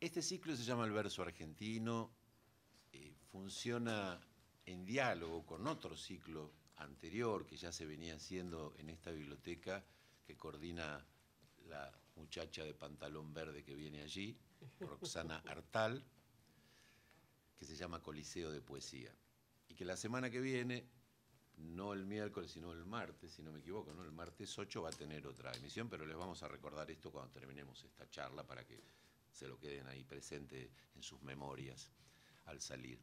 Este ciclo se llama El verso argentino, eh, funciona en diálogo con otro ciclo anterior que ya se venía haciendo en esta biblioteca que coordina la muchacha de pantalón verde que viene allí, Roxana Artal, que se llama Coliseo de Poesía. Y que la semana que viene, no el miércoles, sino el martes, si no me equivoco, ¿no? el martes 8 va a tener otra emisión, pero les vamos a recordar esto cuando terminemos esta charla para que se lo queden ahí presente en sus memorias al salir.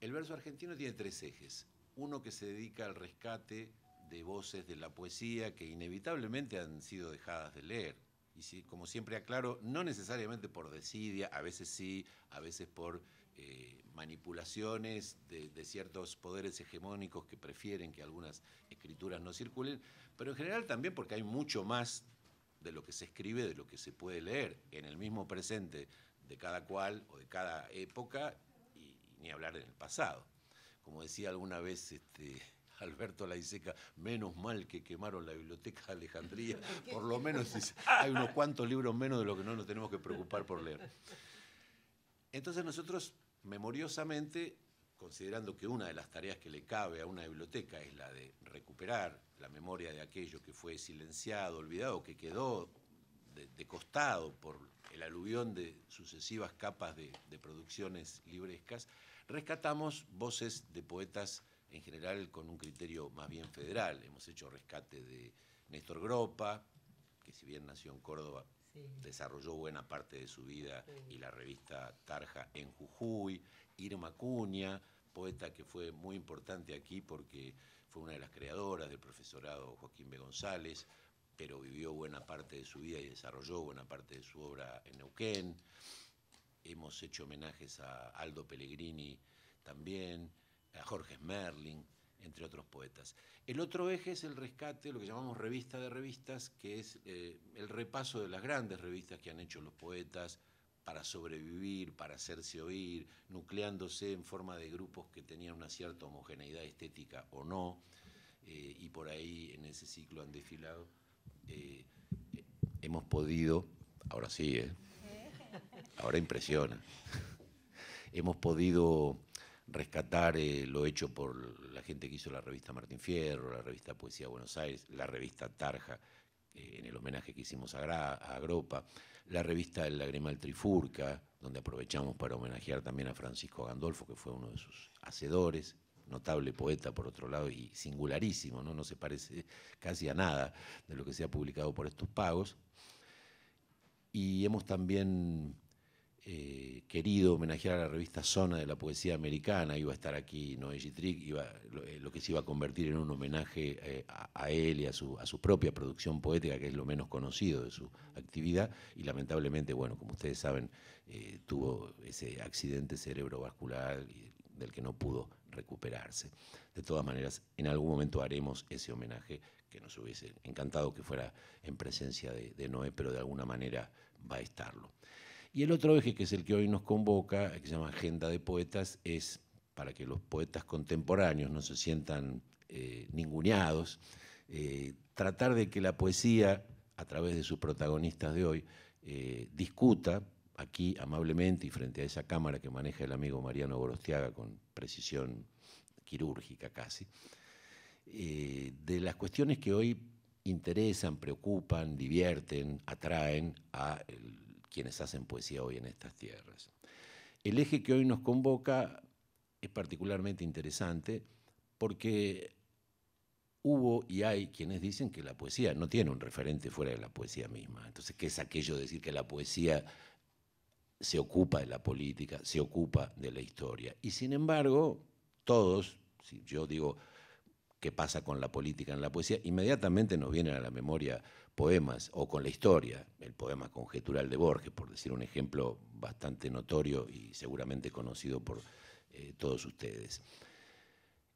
El verso argentino tiene tres ejes. Uno que se dedica al rescate de voces de la poesía que inevitablemente han sido dejadas de leer. Y sí, como siempre aclaro, no necesariamente por desidia, a veces sí, a veces por eh, manipulaciones de, ciertos poderes hegemónicos que prefieren que algunas escrituras no circulen, pero en general también porque hay mucho más de lo que se escribe, de lo que se puede leer en el mismo presente de cada cual o de cada época, y, ni hablar del pasado. Como decía alguna vez este, Alberto Laiseca, menos mal que quemaron la biblioteca de Alejandría, por lo menos hay unos cuantos libros menos de lo que no nos tenemos que preocupar por leer. Entonces nosotros, memoriosamente, considerando que una de las tareas que le cabe a una biblioteca es la de recuperar la memoria de aquello que fue silenciado, olvidado, que quedó de, costado por el aluvión de sucesivas capas de, producciones librescas, rescatamos voces de poetas en general con un criterio más bien federal. Hemos hecho rescate de Néstor Gropa, que si bien nació en Córdoba, desarrolló buena parte de su vida y la revista Tarja en Jujuy, Irma Cuña, poeta que fue muy importante aquí porque fue una de las creadoras del profesorado Joaquín B. González, pero vivió buena parte de su vida y desarrolló buena parte de su obra en Neuquén. Hemos hecho homenajes a Aldo Pellegrini también, a Jorge Smerling, entre otros poetas. El otro eje es el rescate, lo que llamamos revista de revistas, que es eh, el repaso de las grandes revistas que han hecho los poetas, para sobrevivir, para hacerse oír, nucleándose en forma de grupos que tenían una cierta homogeneidad estética o no, eh, y por ahí en ese ciclo han desfilado, eh, hemos podido, ahora sí, eh, ahora impresiona, hemos podido rescatar lo hecho por la gente que hizo la revista Martín Fierro, la revista Poesía Buenos Aires, la revista Tarja, eh, en el homenaje que hicimos a, Agropa, la revista El Lagrimal Trifurca, donde aprovechamos para homenajear también a Francisco Gandolfo, que fue uno de sus hacedores, notable poeta por otro lado y singularísimo, ¿no? no se parece casi a nada de lo que se ha publicado por estos pagos. Y hemos también eh, querido homenajear a la revista Zona de la Poesía Americana, iba a estar aquí Noé Gitrick, eh, lo, que se iba a convertir en un homenaje eh, a, él y a su, propia producción poética, que es lo menos conocido de su actividad, y lamentablemente, bueno, como ustedes saben, tuvo ese accidente cerebrovascular del que no pudo recuperarse. De todas maneras, en algún momento haremos ese homenaje que nos hubiese encantado que fuera en presencia de Noé, pero de alguna manera va a estarlo. Y el otro eje, que es el que hoy nos convoca, que se llama Agenda de Poetas, es para que los poetas contemporáneos no se sientan eh, ninguneados, eh, tratar de que la poesía, a través de sus protagonistas de hoy, eh, discuta aquí amablemente y frente a esa cámara que maneja el amigo Mariano Gorostiaga con precisión quirúrgica casi, de las cuestiones que hoy interesan, preocupan, divierten, atraen a quienes hacen poesía hoy en estas tierras. El eje que hoy nos convoca es particularmente interesante porque hubo y hay quienes dicen que la poesía no tiene un referente fuera de la poesía misma. Entonces, ¿qué es aquello de decir que la poesía se ocupa de la política, se ocupa de la historia? Y sin embargo, todos, si yo digo qué pasa con la política en la poesía, inmediatamente nos vienen a la memoria poemas o con la historia, el poema conjetural de Borges, por decir un ejemplo bastante notorio y seguramente conocido por eh, todos ustedes.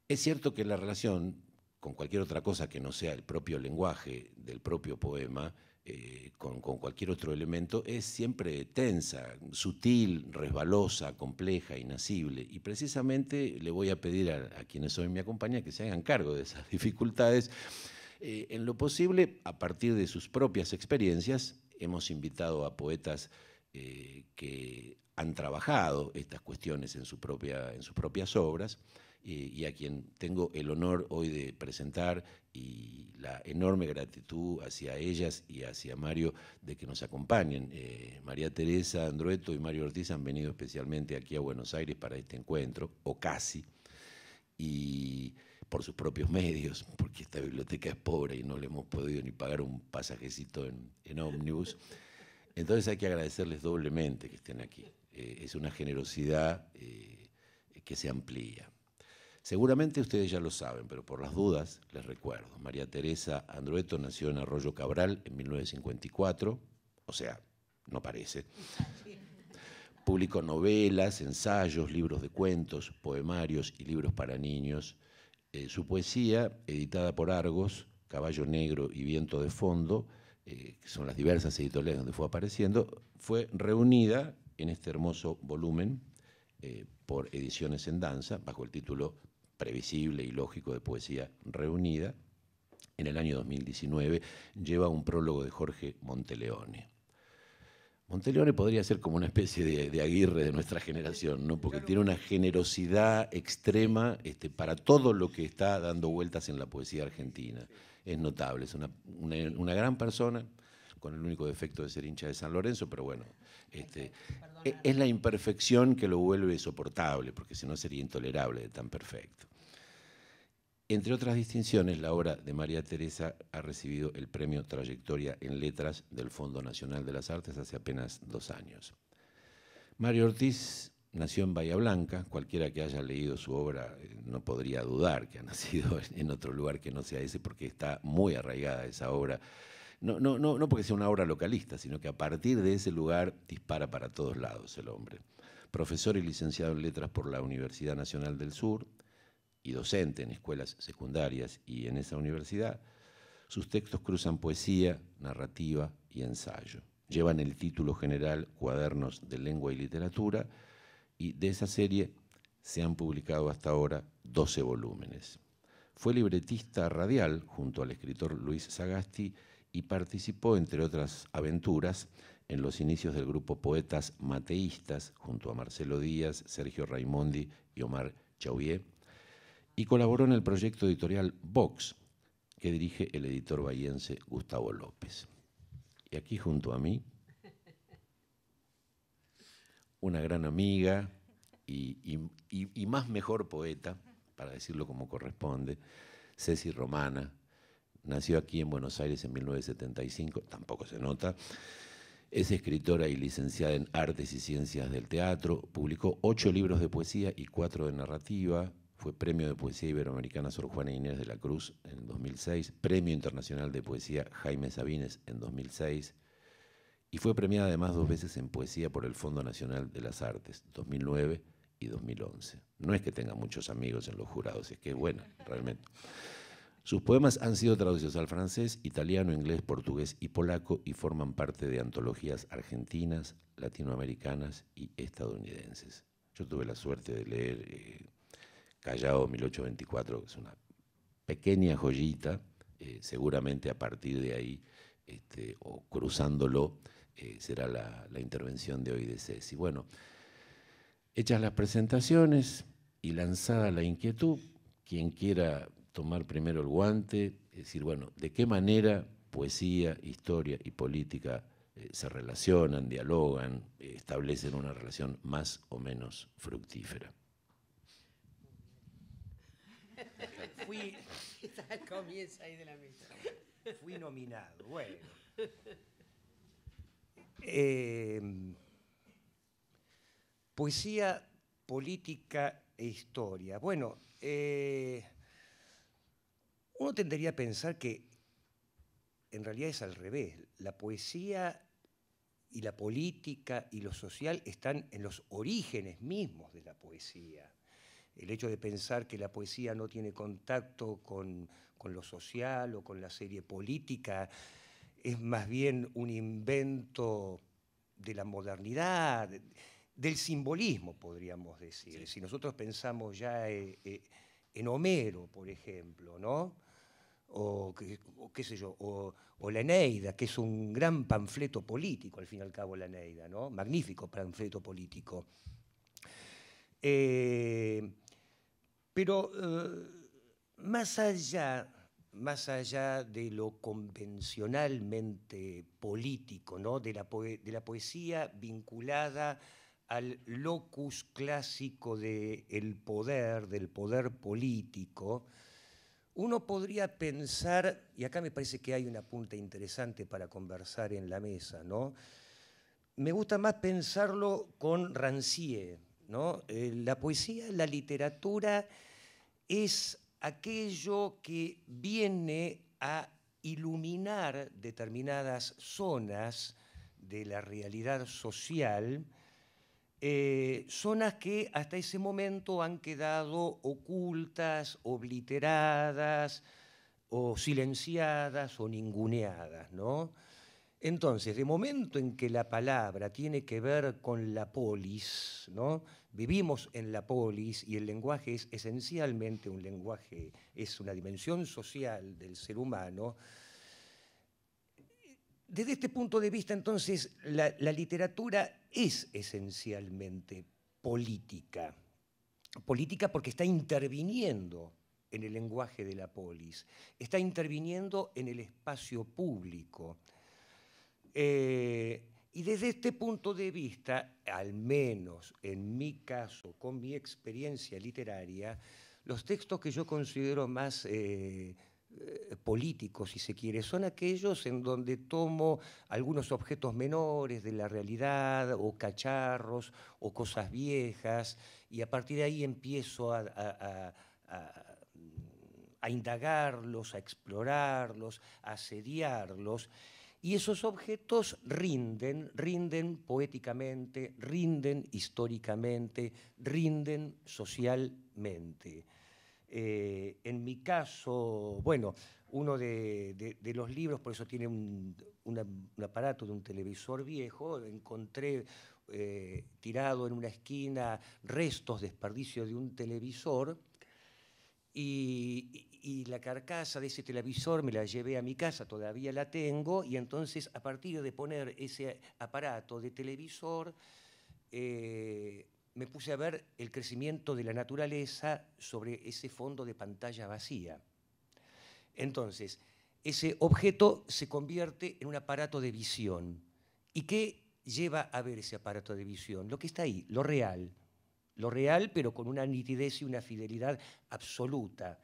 Es cierto que la relación con cualquier otra cosa que no sea el propio lenguaje del propio poema, eh, con, cualquier otro elemento, es siempre tensa, sutil, resbalosa, compleja, inacible. Y precisamente le voy a pedir a, a quienes hoy me acompañan que se hagan cargo de esas dificultades eh, en lo posible, a partir de sus propias experiencias, hemos invitado a poetas eh, que han trabajado estas cuestiones en, su propia, en sus propias obras eh, y a quien tengo el honor hoy de presentar y la enorme gratitud hacia ellas y hacia Mario de que nos acompañen. María Teresa Andrueto y Mario Ortiz han venido especialmente aquí a Buenos Aires para este encuentro, o casi, y por sus propios medios, porque esta biblioteca es pobre y no le hemos podido ni pagar un pasajecito en, en ómnibus. Entonces hay que agradecerles doblemente que estén aquí. Eh, es una generosidad eh, que se amplía. Seguramente ustedes ya lo saben, pero por las dudas les recuerdo. María Teresa Andrueto nació en Arroyo Cabral en 1954, o sea, no parece. Publicó novelas, ensayos, libros de cuentos, poemarios y libros para niños eh, su poesía, editada por Argos, Caballo Negro y Viento de Fondo, eh, que son las diversas editoriales donde fue apareciendo, fue reunida en este hermoso volumen eh, por Ediciones en Danza, bajo el título previsible y lógico de Poesía Reunida. En el año 2019 lleva un prólogo de Jorge Monteleone. Monteleone podría ser como una especie de, Aguirre de nuestra generación, ¿no? Porque tiene una generosidad extrema este, para todo lo que está dando vueltas en la poesía argentina. Es notable, es una, gran persona, con el único defecto de ser hincha de San Lorenzo, pero bueno, este, es la imperfección que lo vuelve soportable, porque si no sería intolerable de tan perfecto. Entre otras distinciones, la obra de María Teresa ha recibido el premio Trayectoria en Letras del Fondo Nacional de las Artes hace apenas dos años. Mario Ortiz nació en Bahía Blanca, cualquiera que haya leído su obra eh, no podría dudar que ha nacido en otro lugar que no sea ese porque está muy arraigada esa obra. No, no, no, no porque sea una obra localista, sino que a partir de ese lugar dispara para todos lados el hombre. Profesor y licenciado en letras por la Universidad Nacional del Sur, y docente en escuelas secundarias y en esa universidad, sus textos cruzan poesía, narrativa y ensayo. Llevan el título general Cuadernos de Lengua y Literatura y de esa serie se han publicado hasta ahora 12 volúmenes. Fue libretista radial junto al escritor Luis Sagasti y participó, entre otras aventuras, en los inicios del grupo Poetas Mateístas junto a Marcelo Díaz, Sergio Raimondi y Omar Chauvier y colaboró en el proyecto editorial Vox, que dirige el editor bahiense Gustavo López. Y aquí junto a mí, una gran amiga y, y más mejor poeta, para decirlo como corresponde, Ceci Romana, nació aquí en Buenos Aires en 1975, tampoco se nota, es escritora y licenciada en Artes y Ciencias del Teatro, publicó ocho libros de poesía y cuatro de narrativa, Premio de Poesía Iberoamericana Sor Juana Inés de la Cruz en 2006, Premio Internacional de Poesía Jaime Sabines en 2006 y fue premiada además dos veces en poesía por el Fondo Nacional de las Artes, 2009 y 2011. No es que tenga muchos amigos en los jurados, es que es buena, realmente. Sus poemas han sido traducidos al francés, italiano, inglés, portugués y polaco y forman parte de antologías argentinas, latinoamericanas y estadounidenses. Yo tuve la suerte de leer eh, Callao 1824, que es una pequeña joyita, eh, seguramente a partir de ahí, este, o cruzándolo, eh, será la, intervención de hoy de Ceci. Bueno, hechas las presentaciones y lanzada la inquietud, quien quiera tomar primero el guante, decir, bueno, ¿de qué manera poesía, historia y política eh, se relacionan, dialogan, establecen una relación más o menos fructífera? Fui. la Fui nominado. Bueno. Em, poesía, política e historia. Bueno, eh, uno tendería a pensar que en realidad es al revés. La poesía y la política y lo social están en los orígenes mismos de la poesía el hecho de pensar que la poesía no tiene contacto con, lo social o con la serie política es más bien un invento de la modernidad, del simbolismo, podríamos decir. Si nosotros pensamos ya eh, eh, en Homero, por ejemplo, ¿no? O, qué sé yo, la Eneida, que es un gran panfleto político, al fin y al cabo la Eneida, ¿no? Magnífico panfleto político. Eh, pero eh, más, allá, de lo convencionalmente político, ¿no? de, la poesía vinculada al locus clásico del poder, del poder político, uno podría pensar, y acá me parece que hay una punta interesante para conversar en la mesa, ¿no? Me gusta más pensarlo con Rancié. ¿no? Eh, la poesía, la literatura es aquello que viene a iluminar determinadas zonas de la realidad social, eh, zonas que hasta ese momento han quedado ocultas, obliteradas o silenciadas o ninguneadas, ¿no? Entonces, de momento en que la palabra tiene que ver con la polis, Vivimos en la polis y el lenguaje es esencialmente un lenguaje, es una dimensión social del ser humano. Desde este punto de vista, entonces, la, la literatura es esencialmente política. Política porque está interviniendo en el lenguaje de la polis, está interviniendo en el espacio público eh, y desde este punto de vista, al menos en mi caso, con mi experiencia literaria, los textos que yo considero más eh, eh, políticos, si se quiere, son aquellos en donde tomo algunos objetos menores de la realidad o cacharros o cosas viejas y a partir de ahí empiezo a, a indagarlos, a explorarlos, a sediarlos y esos objetos rinden, rinden poéticamente, rinden históricamente, rinden socialmente. Eh, en mi caso, bueno, uno de, los libros, por eso tiene un, aparato de un televisor viejo, encontré eh, tirado en una esquina restos, desperdicio de un televisor, y, y la carcasa de ese televisor me la llevé a mi casa, todavía la tengo, y entonces a partir de poner ese aparato de televisor, eh, me puse a ver el crecimiento de la naturaleza sobre ese fondo de pantalla vacía. Entonces, ese objeto se convierte en un aparato de visión. ¿Y qué lleva a ver ese aparato de visión? Lo que está ahí, lo real. Lo real, pero con una nitidez y una fidelidad absoluta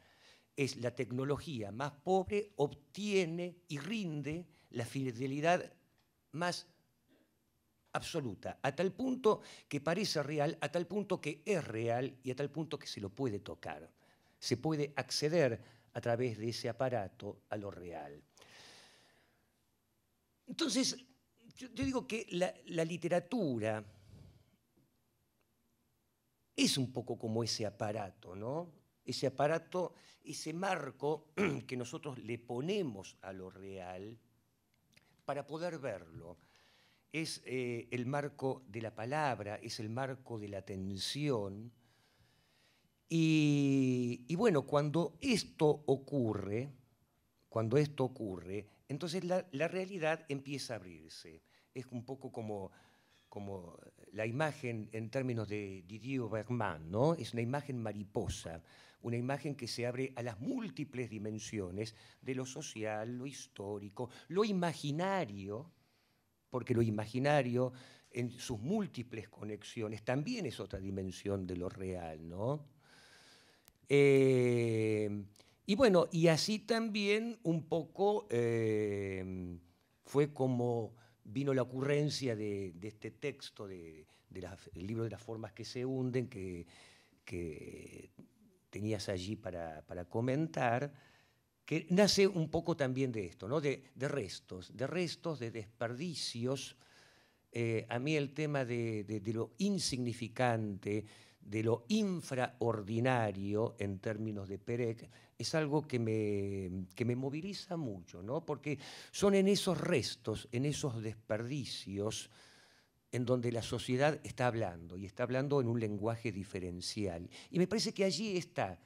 es la tecnología más pobre, obtiene y rinde la fidelidad más absoluta, a tal punto que parece real, a tal punto que es real y a tal punto que se lo puede tocar. Se puede acceder a través de ese aparato a lo real. Entonces, yo, digo que la literatura es un poco como ese aparato, ¿no? ese aparato, ese marco que nosotros le ponemos a lo real para poder verlo. Es eh, el marco de la palabra, es el marco de la atención. Y, bueno, cuando esto ocurre, cuando esto ocurre, entonces la, realidad empieza a abrirse. Es un poco como, como la imagen en términos de Didier Bergman, ¿no? Es una imagen mariposa una imagen que se abre a las múltiples dimensiones de lo social, lo histórico, lo imaginario, porque lo imaginario en sus múltiples conexiones también es otra dimensión de lo real, ¿no? Eh, y bueno, y así también un poco eh, fue como vino la ocurrencia de, este texto, del libro de las formas que se hunden, que tenías allí para, comentar, que nace un poco también de esto, de, restos, de restos, de desperdicios. Eh, a mí el tema de, lo insignificante, de lo infraordinario en términos de Perec, es algo que me, moviliza mucho, porque son en esos restos, en esos desperdicios, en donde la sociedad está hablando y está hablando en un lenguaje diferencial. Y me parece que allí está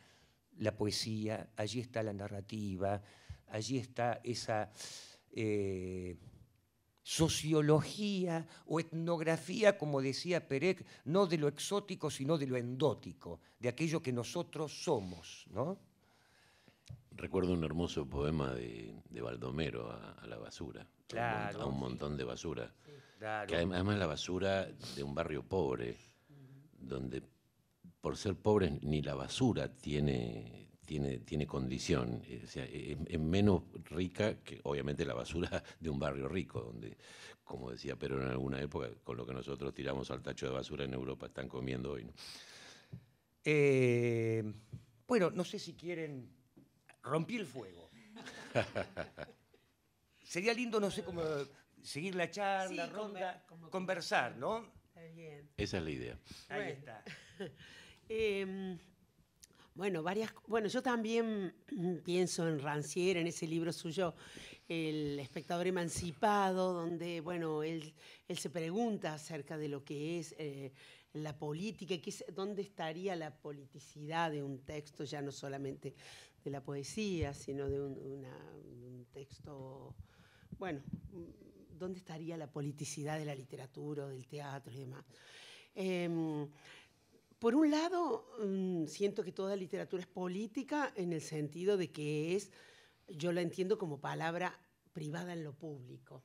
la poesía, allí está la narrativa, allí está esa eh, sociología o etnografía, como decía Perec, no de lo exótico, sino de lo endótico, de aquello que nosotros somos. ¿no? Recuerdo un hermoso poema de, de Baldomero a, la basura, a un montón de basura que además la basura de un barrio pobre, donde por ser pobre ni la basura tiene, tiene, tiene condición. es, menos rica que obviamente la basura de un barrio rico, donde, como decía pero en alguna época, con lo que nosotros tiramos al tacho de basura en Europa están comiendo hoy. Eh, bueno, no sé si quieren. romper el fuego. Sería lindo, no sé cómo seguir la charla, ronda, conversar, ¿no? Esa es la idea. Ahí bueno. está. Em, bueno, varias, bueno, yo también pienso en Rancière, en ese libro suyo, El espectador emancipado, donde, bueno, él, se pregunta acerca de lo que es eh, la política, dónde estaría la politicidad de un texto, ya no solamente de la poesía, sino de un texto, bueno, dónde estaría la politicidad de la literatura, o del teatro y demás. Em, por un lado, mm, siento que toda literatura es política en el sentido de que es, yo la entiendo como palabra privada en lo público.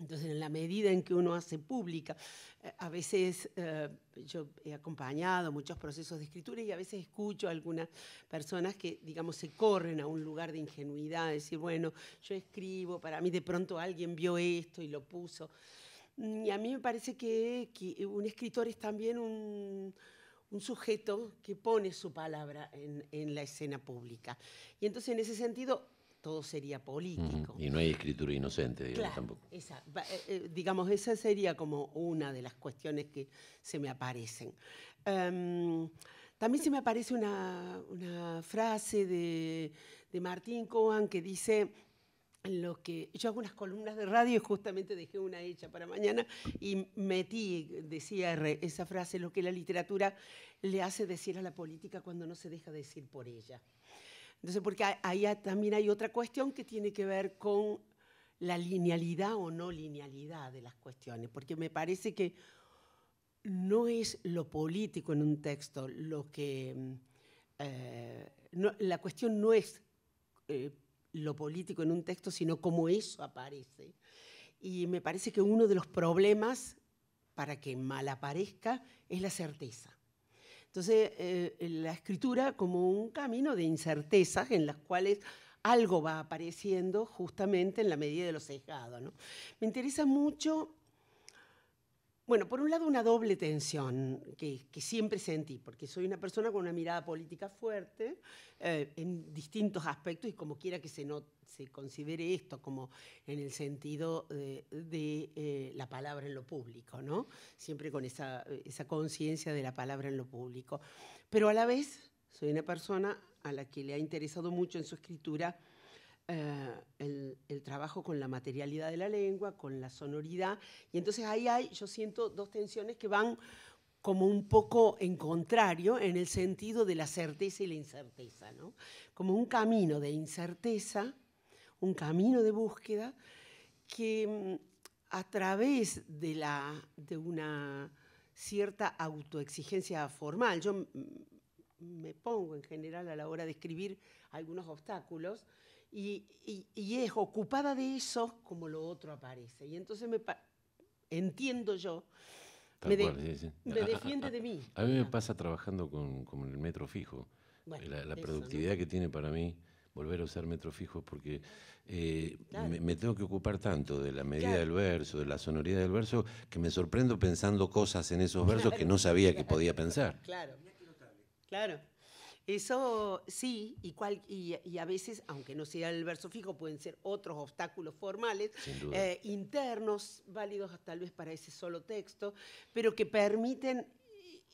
Entonces, en la medida en que uno hace pública, eh, a veces eh, yo he acompañado muchos procesos de escritura y a veces escucho a algunas personas que, digamos, se corren a un lugar de ingenuidad, decir, bueno, yo escribo, para mí de pronto alguien vio esto y lo puso. Mm, y a mí me parece que, que un escritor es también un, un sujeto que pone su palabra en, en la escena pública. Y entonces, en ese sentido, todo sería político. Y no hay escritura inocente, digamos, tampoco. Esa, eh, eh, digamos, esa sería como una de las cuestiones que se me aparecen. Em, también se me aparece una, frase de, Martín Cohen que dice, lo que yo hago unas columnas de radio y justamente dejé una hecha para mañana y metí, decía esa frase, lo que la literatura le hace decir a la política cuando no se deja decir por ella. Entonces, porque ahí también hay otra cuestión que tiene que ver con la linealidad o no linealidad de las cuestiones, porque me parece que no es lo político en un texto lo que... Mm, eh, la cuestión no es eh, lo político en un texto, sino cómo eso aparece. Y me parece que uno de los problemas para que mal aparezca es la certeza. Entonces, eh, la escritura como un camino de incertezas en las cuales algo va apareciendo justamente en la medida de los sesgados. ¿no? Me interesa mucho bueno, por un lado una doble tensión que, siempre sentí, porque soy una persona con una mirada política fuerte eh, en distintos aspectos y como quiera que se, considere esto como en el sentido de, eh, la palabra en lo público, ¿no? Siempre con esa, esa conciencia de la palabra en lo público. Pero a la vez soy una persona a la que le ha interesado mucho en su escritura eh, el, trabajo con la materialidad de la lengua, con la sonoridad. Y entonces ahí hay, yo siento dos tensiones que van como un poco en contrario en el sentido de la certeza y la incerteza, ¿no? Como un camino de incerteza, un camino de búsqueda que mm, a través de una cierta autoexigencia formal, yo me pongo en general a la hora de escribir algunos obstáculos, y, es ocupada de eso como lo otro aparece. Y entonces me entiendo yo, me, defiende de mí. A mí me pasa trabajando con, con el metro fijo. la, productividad que tiene para mí volver a usar metro fijo porque eh, me, tengo que ocupar tanto de la medida del verso, de la sonoridad del verso, que me sorprendo pensando cosas en esos versos que no sabía que podía pensar. Claro. Claro. Eso sí, y, a veces, aunque no sea el verso fijo, pueden ser otros obstáculos formales, eh, internos, válidos tal vez para ese solo texto, pero que permiten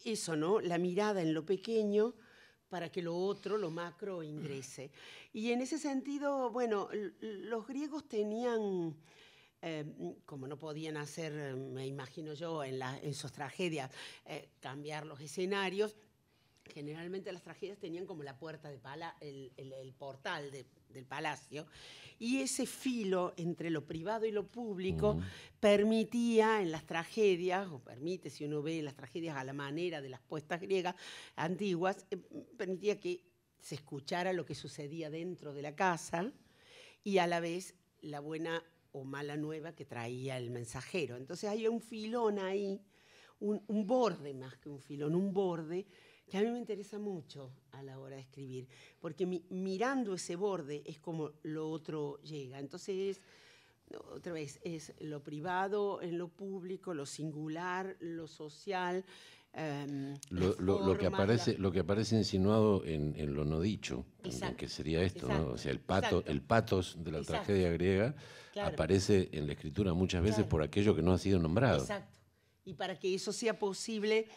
eso, ¿no? La mirada en lo pequeño para que lo otro, lo macro, ingrese. Mm. Y en ese sentido, bueno, los griegos tenían... Eh, como no podían hacer, me imagino yo, en, sus tragedias, eh, cambiar los escenarios, Generalmente las tragedias tenían como la puerta de pala, el, portal del palacio, y ese filo entre lo privado y lo público permitía en las tragedias, o permite si uno ve las tragedias a la manera de las puestas griegas antiguas, eh, permitía que se escuchara lo que sucedía dentro de la casa y a la vez la buena o mala nueva que traía el mensajero. Entonces hay un filón ahí, un borde más que un filón, un borde que a mí me interesa mucho a la hora de escribir, porque mirando ese borde es como lo otro llega. Entonces, otra vez, es lo privado en lo público, lo singular, lo social. Em, lo, que aparece, lo que aparece insinuado en, lo no dicho, que sería esto, O sea, el, pato, el patos de la tragedia griega aparece en la escritura muchas veces por aquello que no ha sido nombrado. Exacto. Y para que eso sea posible,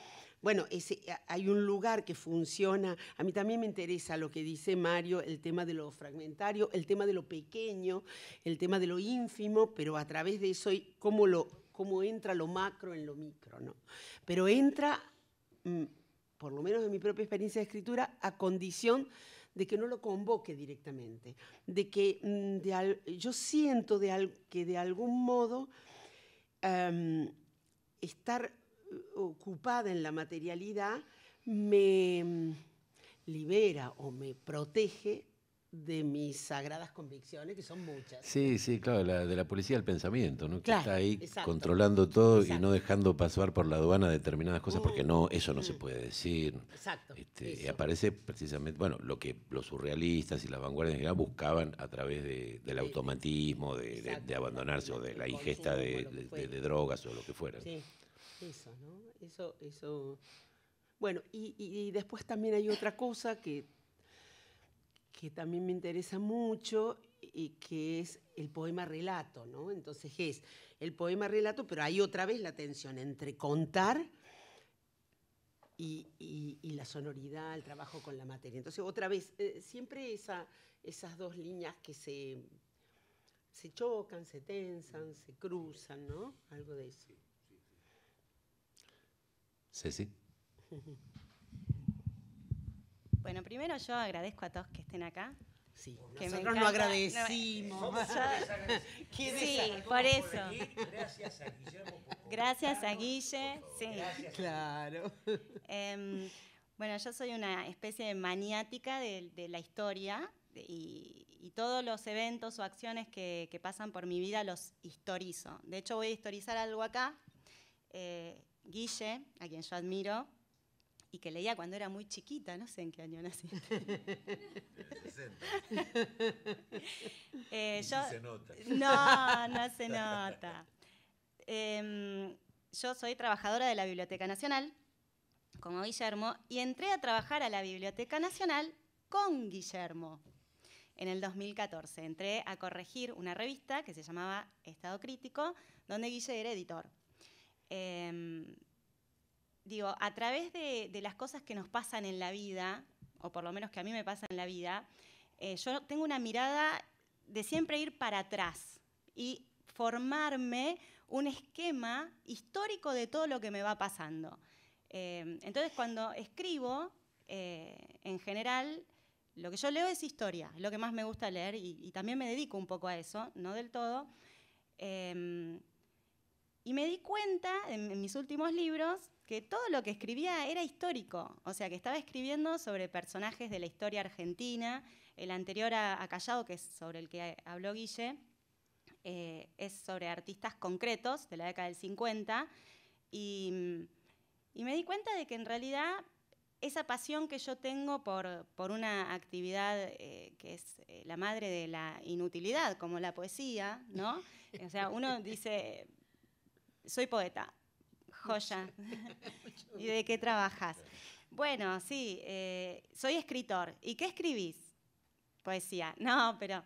bueno, hay un lugar que funciona. A mí también me interesa lo que dice Mario, el tema de lo fragmentario, el tema de lo pequeño, el tema de lo ínfimo, pero a través de eso, cómo, lo, entra lo macro en lo micro, ¿no? Pero entra, mm, por lo menos en mi propia experiencia de escritura, a condición de que no lo convoque directamente, de que mm, yo siento de que de algún modo estar ocupada en la materialidad me mm, libera o me protege de mis sagradas convicciones, que son muchas. Sí, sí, claro, de la policía del pensamiento, que está ahí controlando todo y no dejando pasar por la aduana determinadas cosas, porque uh, no, eso no se mm. puede decir. Exacto. Este, aparece precisamente, bueno, lo que los surrealistas y las vanguardias buscaban a través del automatismo, de, abandonarse o de la ingesta de, drogas o lo que fuera. Eso, ¿no? Eso, eso. Bueno, y, después también hay otra cosa que, que también me interesa mucho y que es el poema relato, ¿no? Entonces es el poema relato, pero hay otra vez la tensión entre contar y, la sonoridad, el trabajo con la materia. Entonces, otra vez, eh, siempre esas dos líneas que se, se chocan, se tensan, se cruzan, ¿no? Algo de eso sí. Bueno, primero yo agradezco a todos que estén acá. Sí, nosotros lo agradecimos. sí, por eso. gracias a Guille. Gracias a Guille, sí. Gracias. Claro. Em, bueno, yo soy una especie de maniática de, la historia y, todos los eventos o acciones que, pasan por mi vida los historizo. De hecho, voy a historizar algo acá. Eh, Guille, a quien yo admiro, y que leía cuando era muy chiquita, no sé en qué año nací. Eh, se nota. No, no se nota. Em, yo soy trabajadora de la Biblioteca Nacional, como Guillermo, y entré a trabajar a la Biblioteca Nacional con Guillermo. En el 2014 entré a corregir una revista que se llamaba Estado Crítico, donde Guille era editor. Em, digo, a través de, las cosas que nos pasan en la vida, o por lo menos que a mí me pasan en la vida, eh, yo tengo una mirada de siempre ir para atrás y formarme un esquema histórico de todo lo que me va pasando. Em, entonces, cuando escribo, eh, en general, lo que yo leo es historia, es lo que más me gusta leer, y, también me dedico un poco a eso, no del todo. Em, y me di cuenta en, mis últimos libros que todo lo que escribía era histórico, o sea, que estaba escribiendo sobre personajes de la historia argentina. El anterior a, Callado, que es sobre el que habló Guille, eh, es sobre artistas concretos de la década del 50. Y, me di cuenta de que en realidad esa pasión que yo tengo por, por una actividad eh, que es eh, la madre de la inutilidad, como la poesía, ¿no? O sea, uno dice, soy poeta. Joya. ¿Y de qué trabajas? Bueno, sí, eh, soy escritor. ¿Y qué escribís? Poesía. No, pero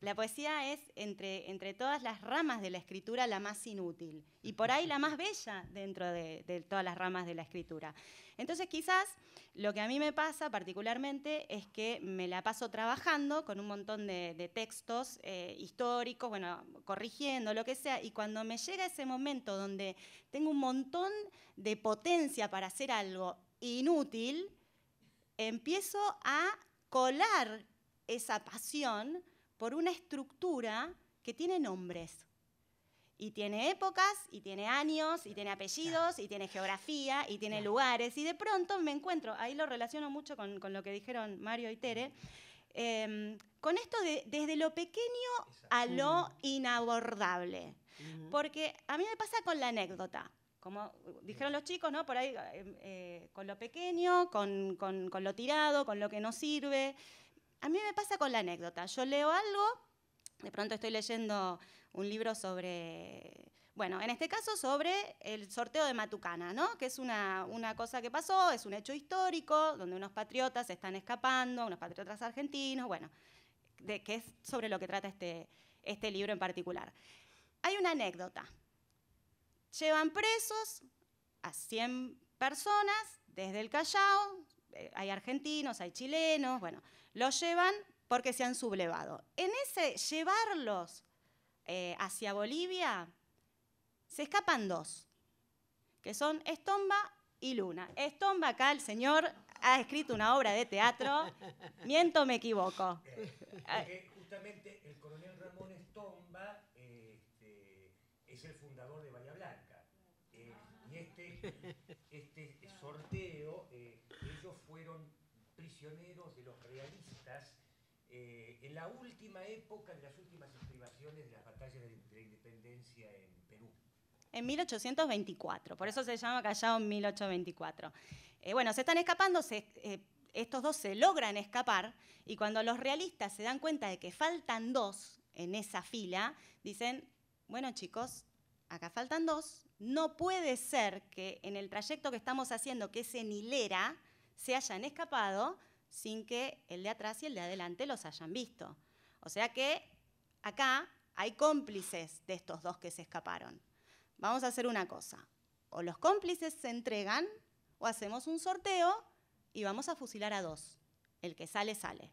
la poesía es, entre, todas las ramas de la escritura, la más inútil y por ahí la más bella dentro de, todas las ramas de la escritura. Entonces quizás lo que a mí me pasa particularmente es que me la paso trabajando con un montón de, textos eh, históricos, bueno, corrigiendo, lo que sea, y cuando me llega ese momento donde tengo un montón de potencia para hacer algo inútil, empiezo a colar esa pasión por una estructura que tiene nombres. Y tiene épocas, y tiene años, y tiene apellidos, y tiene geografía, y tiene lugares. Y de pronto me encuentro, ahí lo relaciono mucho con, lo que dijeron Mario y Tere, em, con esto de, desde lo pequeño a lo mm. inabordable. Porque a mí me pasa con la anécdota como dijeron los chicos, ¿no? Por ahí, em, eh, con lo pequeño, con, con, lo tirado, con lo que no sirve. A mí me pasa con la anécdota. Yo leo algo, de pronto estoy leyendo un libro sobre, bueno, en este caso sobre el sorteo de Matucana, ¿no? Que es una, cosa que pasó, es un hecho histórico, donde unos patriotas están escapando, unos patriotas argentinos, bueno, de, que es sobre lo que trata este, este libro en particular. Hay una anécdota. Llevan presos a 100 personas desde el Callao, eh, hay argentinos, hay chilenos, bueno, los llevan porque se han sublevado. En ese llevarlos eh, hacia Bolivia, se escapan dos, que son Estomba y Luna. Estomba acá el señor ha escrito una obra de teatro, miento me equivoco. Eh, ah. Porque justamente el coronel Ramón Estomba este, es el fundador de Bahía Blanca. Eh, y este, este sorteo, ellos fueron prisioneros de los realistas eh, en la última época de las últimas privaciones de las batallas de, la independencia en Perú. En 1824, por eso se llama Callao en 1824. Eh, bueno, se están escapando, eh, estos dos se logran escapar y cuando los realistas se dan cuenta de que faltan dos en esa fila, dicen, bueno chicos, acá faltan dos, no puede ser que en el trayecto que estamos haciendo, que es en hilera, se hayan escapado sin que el de atrás y el de adelante los hayan visto. O sea que acá hay cómplices de estos dos que se escaparon. Vamos a hacer una cosa. O los cómplices se entregan o hacemos un sorteo y vamos a fusilar a dos. El que sale, sale.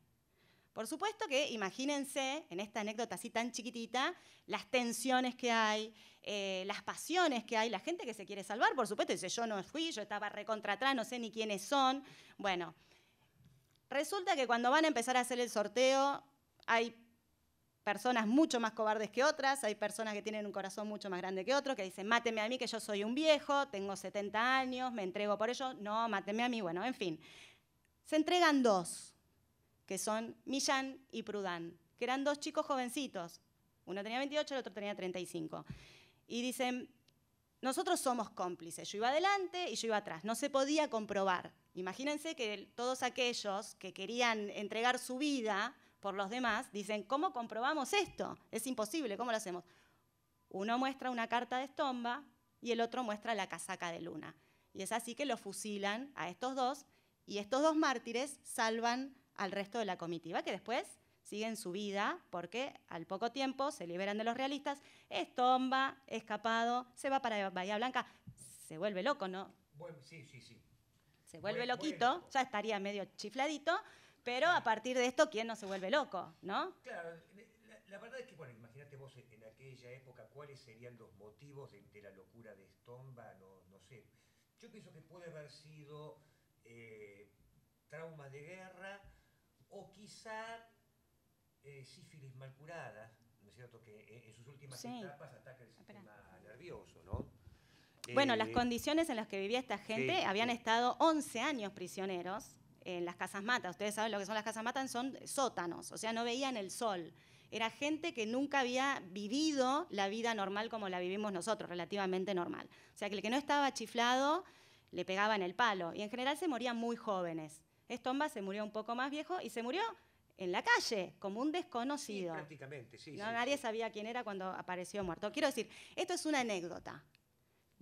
Por supuesto que imagínense, en esta anécdota así tan chiquitita, las tensiones que hay, eh, las pasiones que hay, la gente que se quiere salvar, por supuesto, dice yo no fui, yo estaba recontra atrás, no sé ni quiénes son. Bueno, Resulta que cuando van a empezar a hacer el sorteo, hay personas mucho más cobardes que otras, hay personas que tienen un corazón mucho más grande que otros, que dicen, máteme a mí, que yo soy un viejo, tengo 70 años, me entrego por ello, no, máteme a mí, bueno, en fin. Se entregan dos, que son Millán y Prudán, que eran dos chicos jovencitos, uno tenía 28, el otro tenía 35. Y dicen, nosotros somos cómplices, yo iba adelante y yo iba atrás, no se podía comprobar Imagínense que todos aquellos que querían entregar su vida por los demás dicen, ¿cómo comprobamos esto? Es imposible, ¿cómo lo hacemos? Uno muestra una carta de estomba y el otro muestra la casaca de luna. Y es así que lo fusilan a estos dos y estos dos mártires salvan al resto de la comitiva, que después siguen su vida porque al poco tiempo se liberan de los realistas, estomba, escapado, se va para Bahía Blanca, se vuelve loco, ¿no? Bueno, sí, sí, sí se vuelve loquito, ya estaría medio chifladito, pero a partir de esto, ¿quién no se vuelve loco? ¿No? Claro, la, verdad es que, bueno, imagínate vos en aquella época cuáles serían los motivos de, la locura de estomba, no, no, sé. Yo pienso que puede haber sido eh, trauma de guerra o quizá eh, sífilis mal curada, ¿no es cierto? Que eh, en, sus últimas etapas ataca el ah, sistema nervioso, ¿no? Bueno, las eh, condiciones en las que vivía esta gente habían estado 11 años prisioneros en las casas matas. Ustedes saben lo que son las casas matas, son sótanos, o sea, no veían el sol. Era gente que nunca había vivido la vida normal como la vivimos nosotros, relativamente normal. O sea, que el que no estaba chiflado le pegaba en el palo. Y en general se morían muy jóvenes. Estomba se murió un poco más viejo y se murió en la calle, como un desconocido. prácticamente, sí. Nadie sabía quién era cuando apareció muerto. Quiero decir, esto es una anécdota.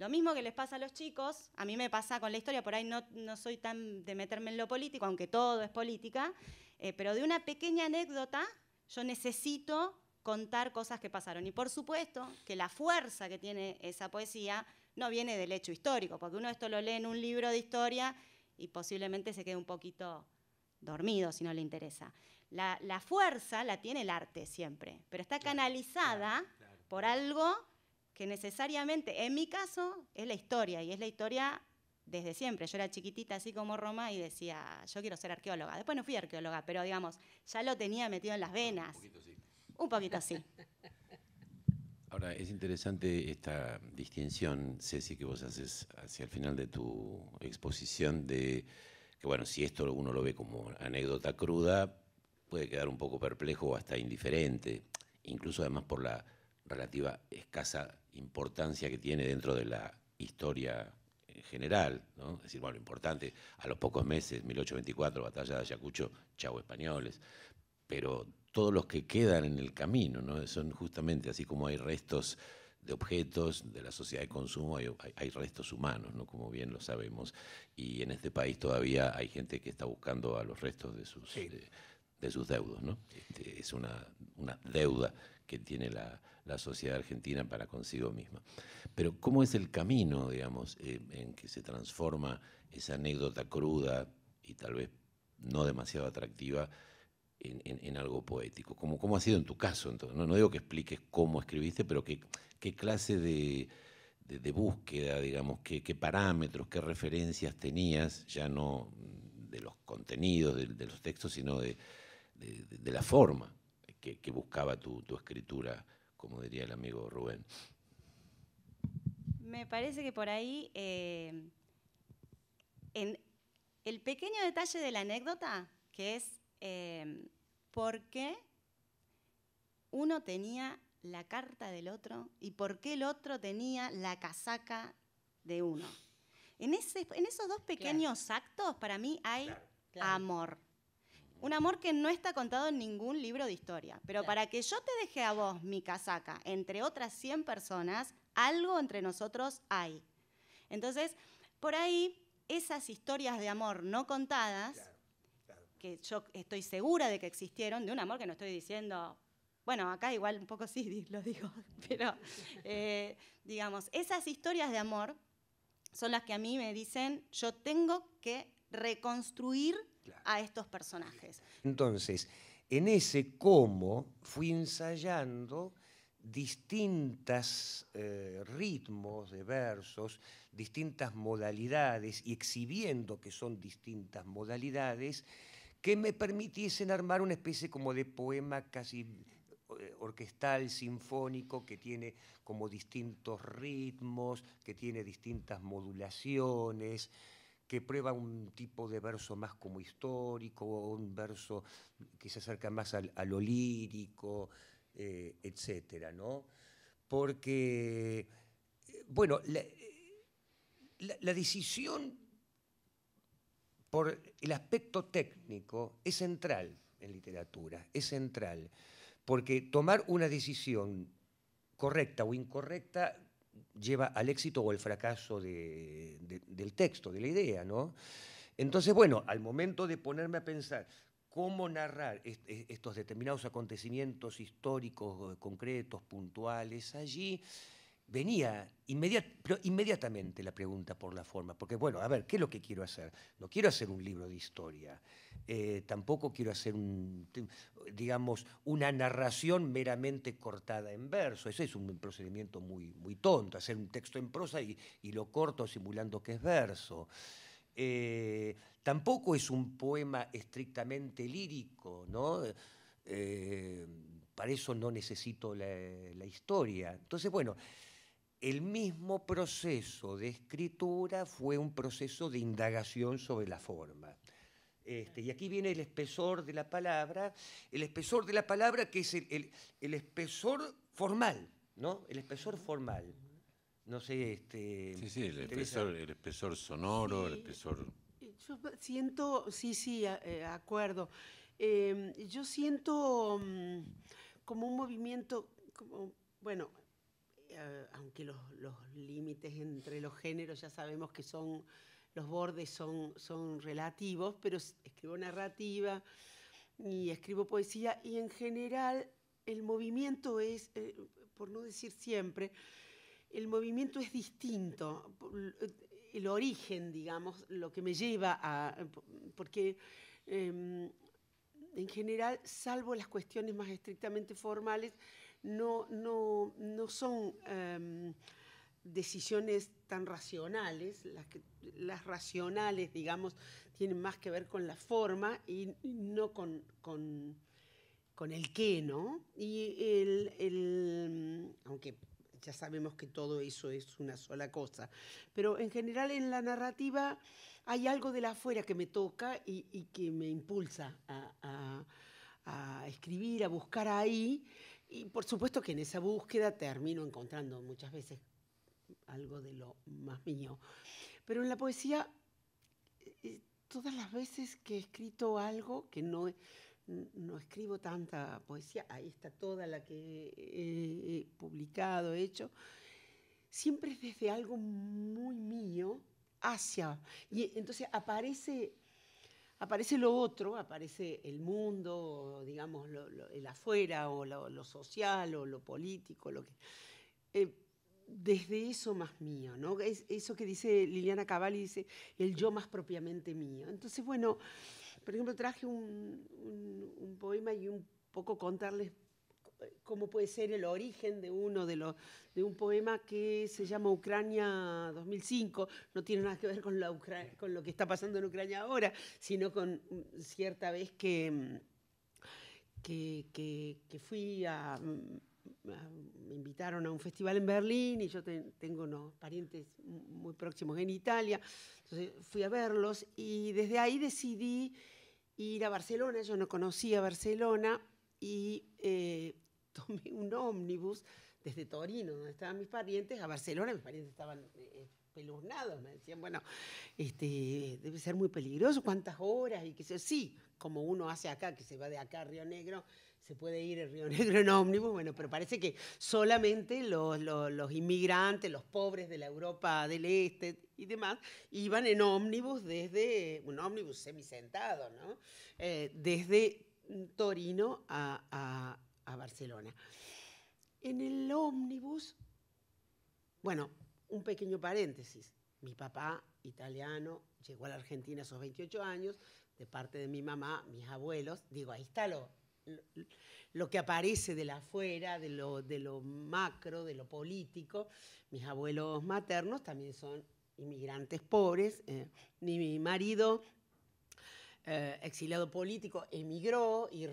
Lo mismo que les pasa a los chicos, a mí me pasa con la historia, por ahí no, soy tan de meterme en lo político, aunque todo es política, eh, pero de una pequeña anécdota yo necesito contar cosas que pasaron. Y por supuesto que la fuerza que tiene esa poesía no viene del hecho histórico, porque uno esto lo lee en un libro de historia y posiblemente se quede un poquito dormido si no le interesa. La, fuerza la tiene el arte siempre, pero está canalizada por algo que necesariamente, en mi caso, es la historia, y es la historia desde siempre. Yo era chiquitita, así como Roma, y decía, yo quiero ser arqueóloga. Después no fui arqueóloga, pero digamos, ya lo tenía metido en las ah, venas. Un poquito sí. Un poquito así. Ahora, es interesante esta distinción, Ceci, que vos haces hacia el final de tu exposición, de que, bueno, si esto uno lo ve como anécdota cruda, puede quedar un poco perplejo o hasta indiferente, incluso además por la relativa escasa importancia que tiene dentro de la historia en eh, general, ¿no? Es decir, bueno, importante, a los pocos meses, 1824, batalla de Ayacucho, chavo españoles, pero todos los que quedan en el camino, ¿no? Son justamente, así como hay restos de objetos, de la sociedad de consumo, hay, restos humanos, ¿no? como bien lo sabemos. Y en este país todavía hay gente que está buscando a los restos de sus, sus deudos. ¿no? Este, es una, una, deuda que tiene la, la sociedad argentina para consigo misma. Pero ¿cómo es el camino, digamos, eh, en que se transforma esa anécdota cruda y tal vez no demasiado atractiva en, algo poético? ¿Cómo, ¿Cómo, ha sido en tu caso? Entonces, no, no, digo que expliques cómo escribiste, pero qué, qué clase de, de, búsqueda, digamos, qué, qué parámetros, qué referencias tenías, ya no de los contenidos de, los textos, sino de, de, la forma que, que buscaba tu, tu escritura como diría el amigo Rubén. Me parece que por ahí, eh, en el pequeño detalle de la anécdota, que es eh, por qué uno tenía la carta del otro y por qué el otro tenía la casaca de uno. En, ese, en esos dos pequeños actos, para mí hay amor. Un amor que no está contado en ningún libro de historia. Pero para que yo te deje a vos mi casaca, entre otras 100 personas, algo entre nosotros hay. Entonces, por ahí, esas historias de amor no contadas, que yo estoy segura de que existieron, de un amor que no estoy diciendo, bueno, acá igual un poco sí lo digo, pero eh, digamos, esas historias de amor son las que a mí me dicen, yo tengo que reconstruir a estos personajes. Entonces, en ese cómo fui ensayando distintos eh, ritmos de versos, distintas modalidades y exhibiendo que son distintas modalidades que me permitiesen armar una especie como de poema casi eh, orquestal, sinfónico, que tiene como distintos ritmos, que tiene distintas modulaciones que prueba un tipo de verso más como histórico, un verso que se acerca más a lo lírico, etc. Eh, etcétera, ¿no? Porque, eh, bueno, eh, la decisión por el aspecto técnico es central en literatura, es central, porque tomar una decisión correcta o incorrecta lleva al éxito o al fracaso del texto, de la idea, ¿no? Entonces, bueno, al momento de ponerme a pensar cómo narrar e, estos determinados acontecimientos históricos, eh, concretos, puntuales, allí venía inmediatamente la pregunta por la forma, porque bueno, a ver, ¿qué es lo que quiero hacer? No quiero hacer un libro de historia, eh, tampoco quiero hacer digamos, una narración meramente cortada en verso, eso es un procedimiento muy, muy tonto, hacer un texto en prosa y, y lo corto simulando que es verso. Eh, tampoco es un poema estrictamente lírico, ¿no? Eh, para eso no necesito la historia. Entonces, bueno, el mismo proceso de escritura fue un proceso de indagación sobre la forma. Este, y aquí viene el espesor de la palabra, el espesor de la palabra que es el, espesor formal, ¿no? El espesor formal. No sé, este. Sí, sí, el, espesor, sonoro, el espesor. Yo siento, sí, sí, eh, acuerdo. Em, yo siento mm, como un movimiento, como, bueno, eh, aunque los, límites entre los géneros ya sabemos que son, los bordes son, relativos, pero escribo narrativa y escribo poesía y en general el movimiento es, eh, por no decir siempre, el movimiento es distinto, eh, el origen, digamos, lo que me lleva a, porque em, en general, salvo las cuestiones más estrictamente formales, no, son em, decisiones tan racionales, las, racionales, digamos, tienen más que ver con la forma y no con, el qué, ¿no? Y el, aunque ya sabemos que todo eso es una sola cosa, pero en general en la narrativa hay algo de la afuera que me toca y, que me impulsa a escribir, a buscar ahí. Y por supuesto que en esa búsqueda termino encontrando muchas veces algo de lo más mío. Pero en la poesía, eh, eh, todas las veces que he escrito algo, que no, no escribo tanta poesía, ahí está toda la que he publicado, he hecho, siempre es desde algo muy mío hacia... Y entonces aparece aparece lo otro, aparece el mundo, digamos, el afuera, o lo, social, o lo político, lo que. Eh, desde eso más mío, ¿no? Es eso que dice Liliana Cavalli, dice el yo más propiamente mío. Entonces, bueno, por ejemplo, traje un, un poema y un poco contarles cómo puede ser el origen de uno de los de un poema que se llama Ucrania 2005, no tiene nada que ver con la con lo que está pasando en Ucrania ahora, sino con cierta vez que que, fui a, me invitaron a un festival en Berlín y yo tengo unos parientes muy próximos en Italia, entonces fui a verlos y desde ahí decidí ir a Barcelona, yo no conocía Barcelona y eh, tomé un ómnibus desde Torino, donde estaban mis parientes, a Barcelona. Mis parientes estaban eh, espeluznados Me decían, bueno, este, debe ser muy peligroso, cuántas horas y qué sé Sí, como uno hace acá, que se va de acá a Río Negro, se puede ir a Río Negro en ómnibus, bueno, pero parece que solamente los, los, inmigrantes, los pobres de la Europa del Este y demás, iban en ómnibus desde, un ómnibus semisentado, ¿no? Eh, desde Torino a Barcelona. En el ómnibus, bueno, un pequeño paréntesis. Mi papá, italiano, llegó a la Argentina a sus 28 años, de parte de mi mamá, mis abuelos. Digo, ahí está lo, lo, que aparece de la afuera, de lo, de macro, de lo político. Mis abuelos maternos también son inmigrantes pobres. Eh, ni mi marido eh, exiliado político, emigró y,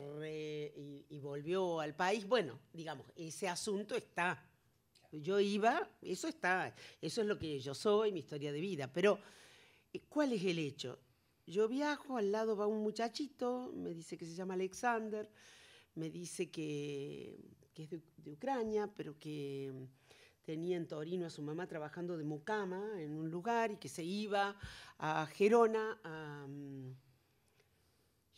volvió al país. Bueno, digamos, ese asunto está. Yo iba, eso está, eso es lo que yo soy, mi historia de vida. Pero, eh, ¿cuál es el hecho? Yo viajo, al lado va un muchachito, me dice que se llama Alexander, me dice que, es de, Ucrania, pero que mm, tenía en Torino a su mamá trabajando de mucama en un lugar y que se iba a Gerona a, mm,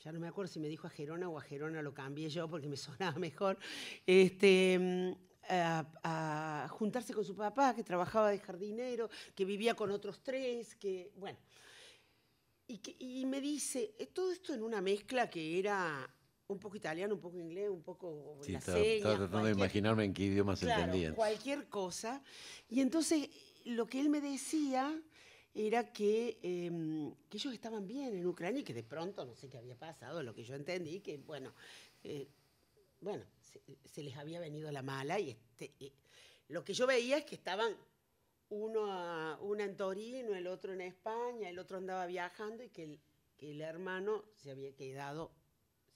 ya no me acuerdo si me dijo a Gerona o a Gerona lo cambié yo porque me sonaba mejor, este, mm, a, juntarse con su papá, que trabajaba de jardinero, que vivía con otros tres, que, bueno. Y, que, y me dice, eh, todo esto en una mezcla que era un poco italiano, un poco inglés, un poco sí, la estaba, tratando de imaginarme en qué idiomas entendía. Cualquier cosa. Y entonces lo que él me decía era em, que, ellos estaban bien en Ucrania y que de pronto, no sé qué había pasado, lo que yo entendí, que bueno, eh, bueno se, les había venido la mala y, este, lo que yo veía es que estaban uno en Torino, el otro en España, el otro andaba viajando y que el, que el hermano se había quedado,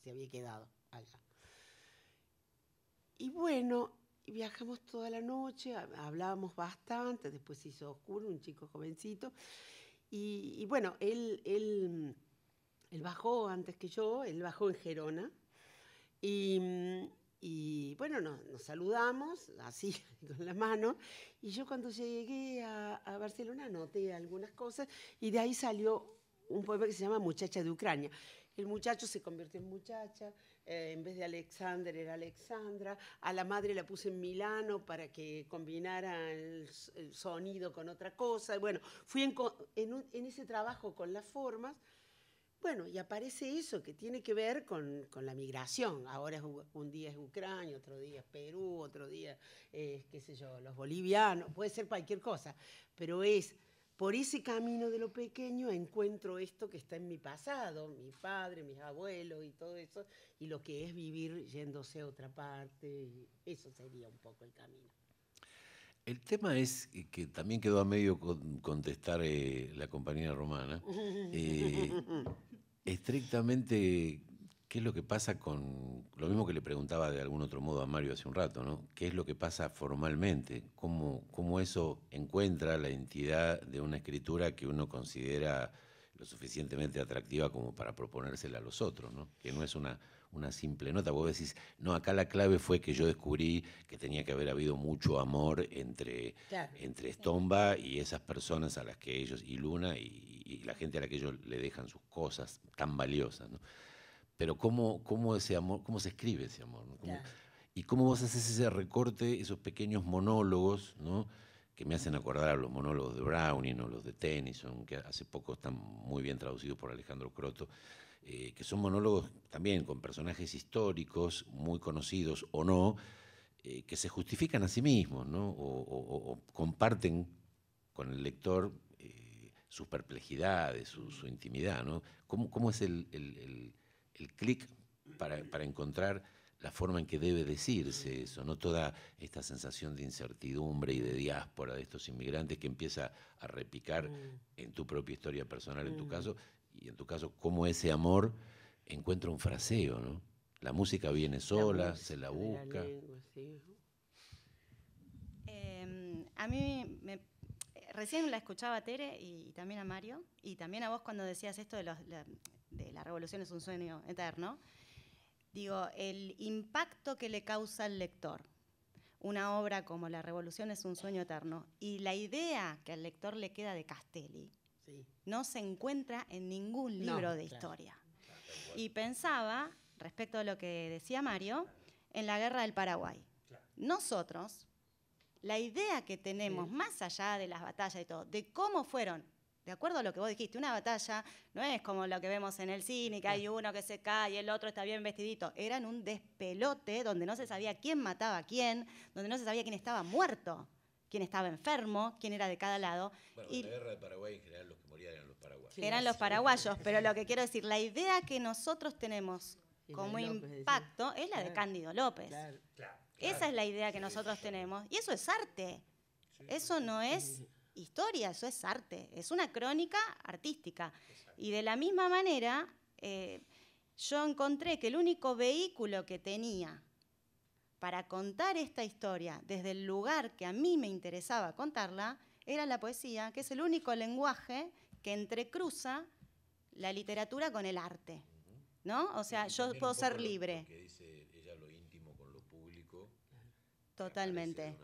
se había quedado allá. Y bueno, viajamos toda la noche, hablábamos bastante, después se hizo oscuro, un chico jovencito. Y, bueno, él, él, bajó antes que yo, él bajó en Gerona. Y, bueno, nos, saludamos así, con la mano. Y yo cuando llegué a, Barcelona noté algunas cosas y de ahí salió un poema que se llama Muchacha de Ucrania. El muchacho se convirtió en muchacha, eh, en vez de Alexander era Alexandra, a la madre la puse en Milano para que combinara el, sonido con otra cosa. Bueno, fui en, en, ese trabajo con las formas. Bueno, y aparece eso que tiene que ver con, con la migración. Ahora es, un día es Ucrania, otro día es Perú, otro día es, qué sé yo, los bolivianos, puede ser cualquier cosa, pero es por ese camino de lo pequeño encuentro esto que está en mi pasado, mi padre, mis abuelos y todo eso, y lo que es vivir yéndose a otra parte, eso sería un poco el camino. El tema es eh, que también quedó a medio contestar eh, la compañía romana, eh, estrictamente ¿Qué es lo que pasa con, lo mismo que le preguntaba de algún otro modo a Mario hace un rato, ¿no? ¿Qué es lo que pasa formalmente? ¿Cómo, cómo eso encuentra la entidad de una escritura que uno considera lo suficientemente atractiva como para proponérsela a los otros, ¿no? Que no es una, una simple nota. Vos decís, no, acá la clave fue que yo descubrí que tenía que haber habido mucho amor entre, entre Estomba y esas personas a las que ellos, y Luna, y, la gente a la que ellos le dejan sus cosas tan valiosas, ¿no? Pero ¿cómo, ese amor, cómo se escribe ese amor? ¿Y cómo vos haces ese recorte, esos pequeños monólogos, ¿no? que me hacen acordar a los monólogos de Browning o los de Tennyson, que hace poco están muy bien traducidos por Alejandro Croto, eh, que son monólogos también con personajes históricos, muy conocidos o no, eh, que se justifican a sí mismos, ¿no? o, comparten con el lector eh, sus perplejidades, su, intimidad. ¿no? ¿Cómo, ¿Cómo, es el el clic para, encontrar la forma en que debe decirse eso, no toda esta sensación de incertidumbre y de diáspora de estos inmigrantes que empieza a repicar mm. en tu propia historia personal, en tu mm. caso, y en tu caso, cómo ese amor encuentra un fraseo, ¿no? La música viene sola, se la busca. Em, a mí recién la escuchaba Tere y, también a Mario, y también a vos cuando decías esto de los, la revolución es un sueño eterno, digo, el impacto que le causa al lector una obra como La revolución es un sueño eterno y la idea que al lector le queda de Castelli no se encuentra en ningún libro de historia. Y pensaba, respecto a lo que decía Mario, en la guerra del Paraguay. Nosotros, la idea que tenemos, más allá de las batallas y todo, de cómo fueron de acuerdo a lo que vos dijiste, una batalla no es como lo que vemos en el cine, que hay uno que se cae y el otro está bien vestidito. Eran un despelote donde no se sabía quién mataba a quién, donde no se sabía quién estaba muerto, quién estaba enfermo, quién era de cada lado. Bueno, y la guerra de Paraguay en general los que morían eran los paraguayos. Eran los paraguayos, pero lo que quiero decir, la idea que nosotros tenemos como impacto es la de Cándido López. Esa es la idea que nosotros tenemos. Y eso es arte. Eso no es historia, eso es arte, es una crónica artística. Y de la misma manera, eh, yo encontré que el único vehículo que tenía para contar esta historia desde el lugar que a mí me interesaba contarla era la poesía, que es el único lenguaje que entrecruza la literatura con el arte. ¿No? O sea, yo puedo ser libre. dice ella lo íntimo con lo público. Totalmente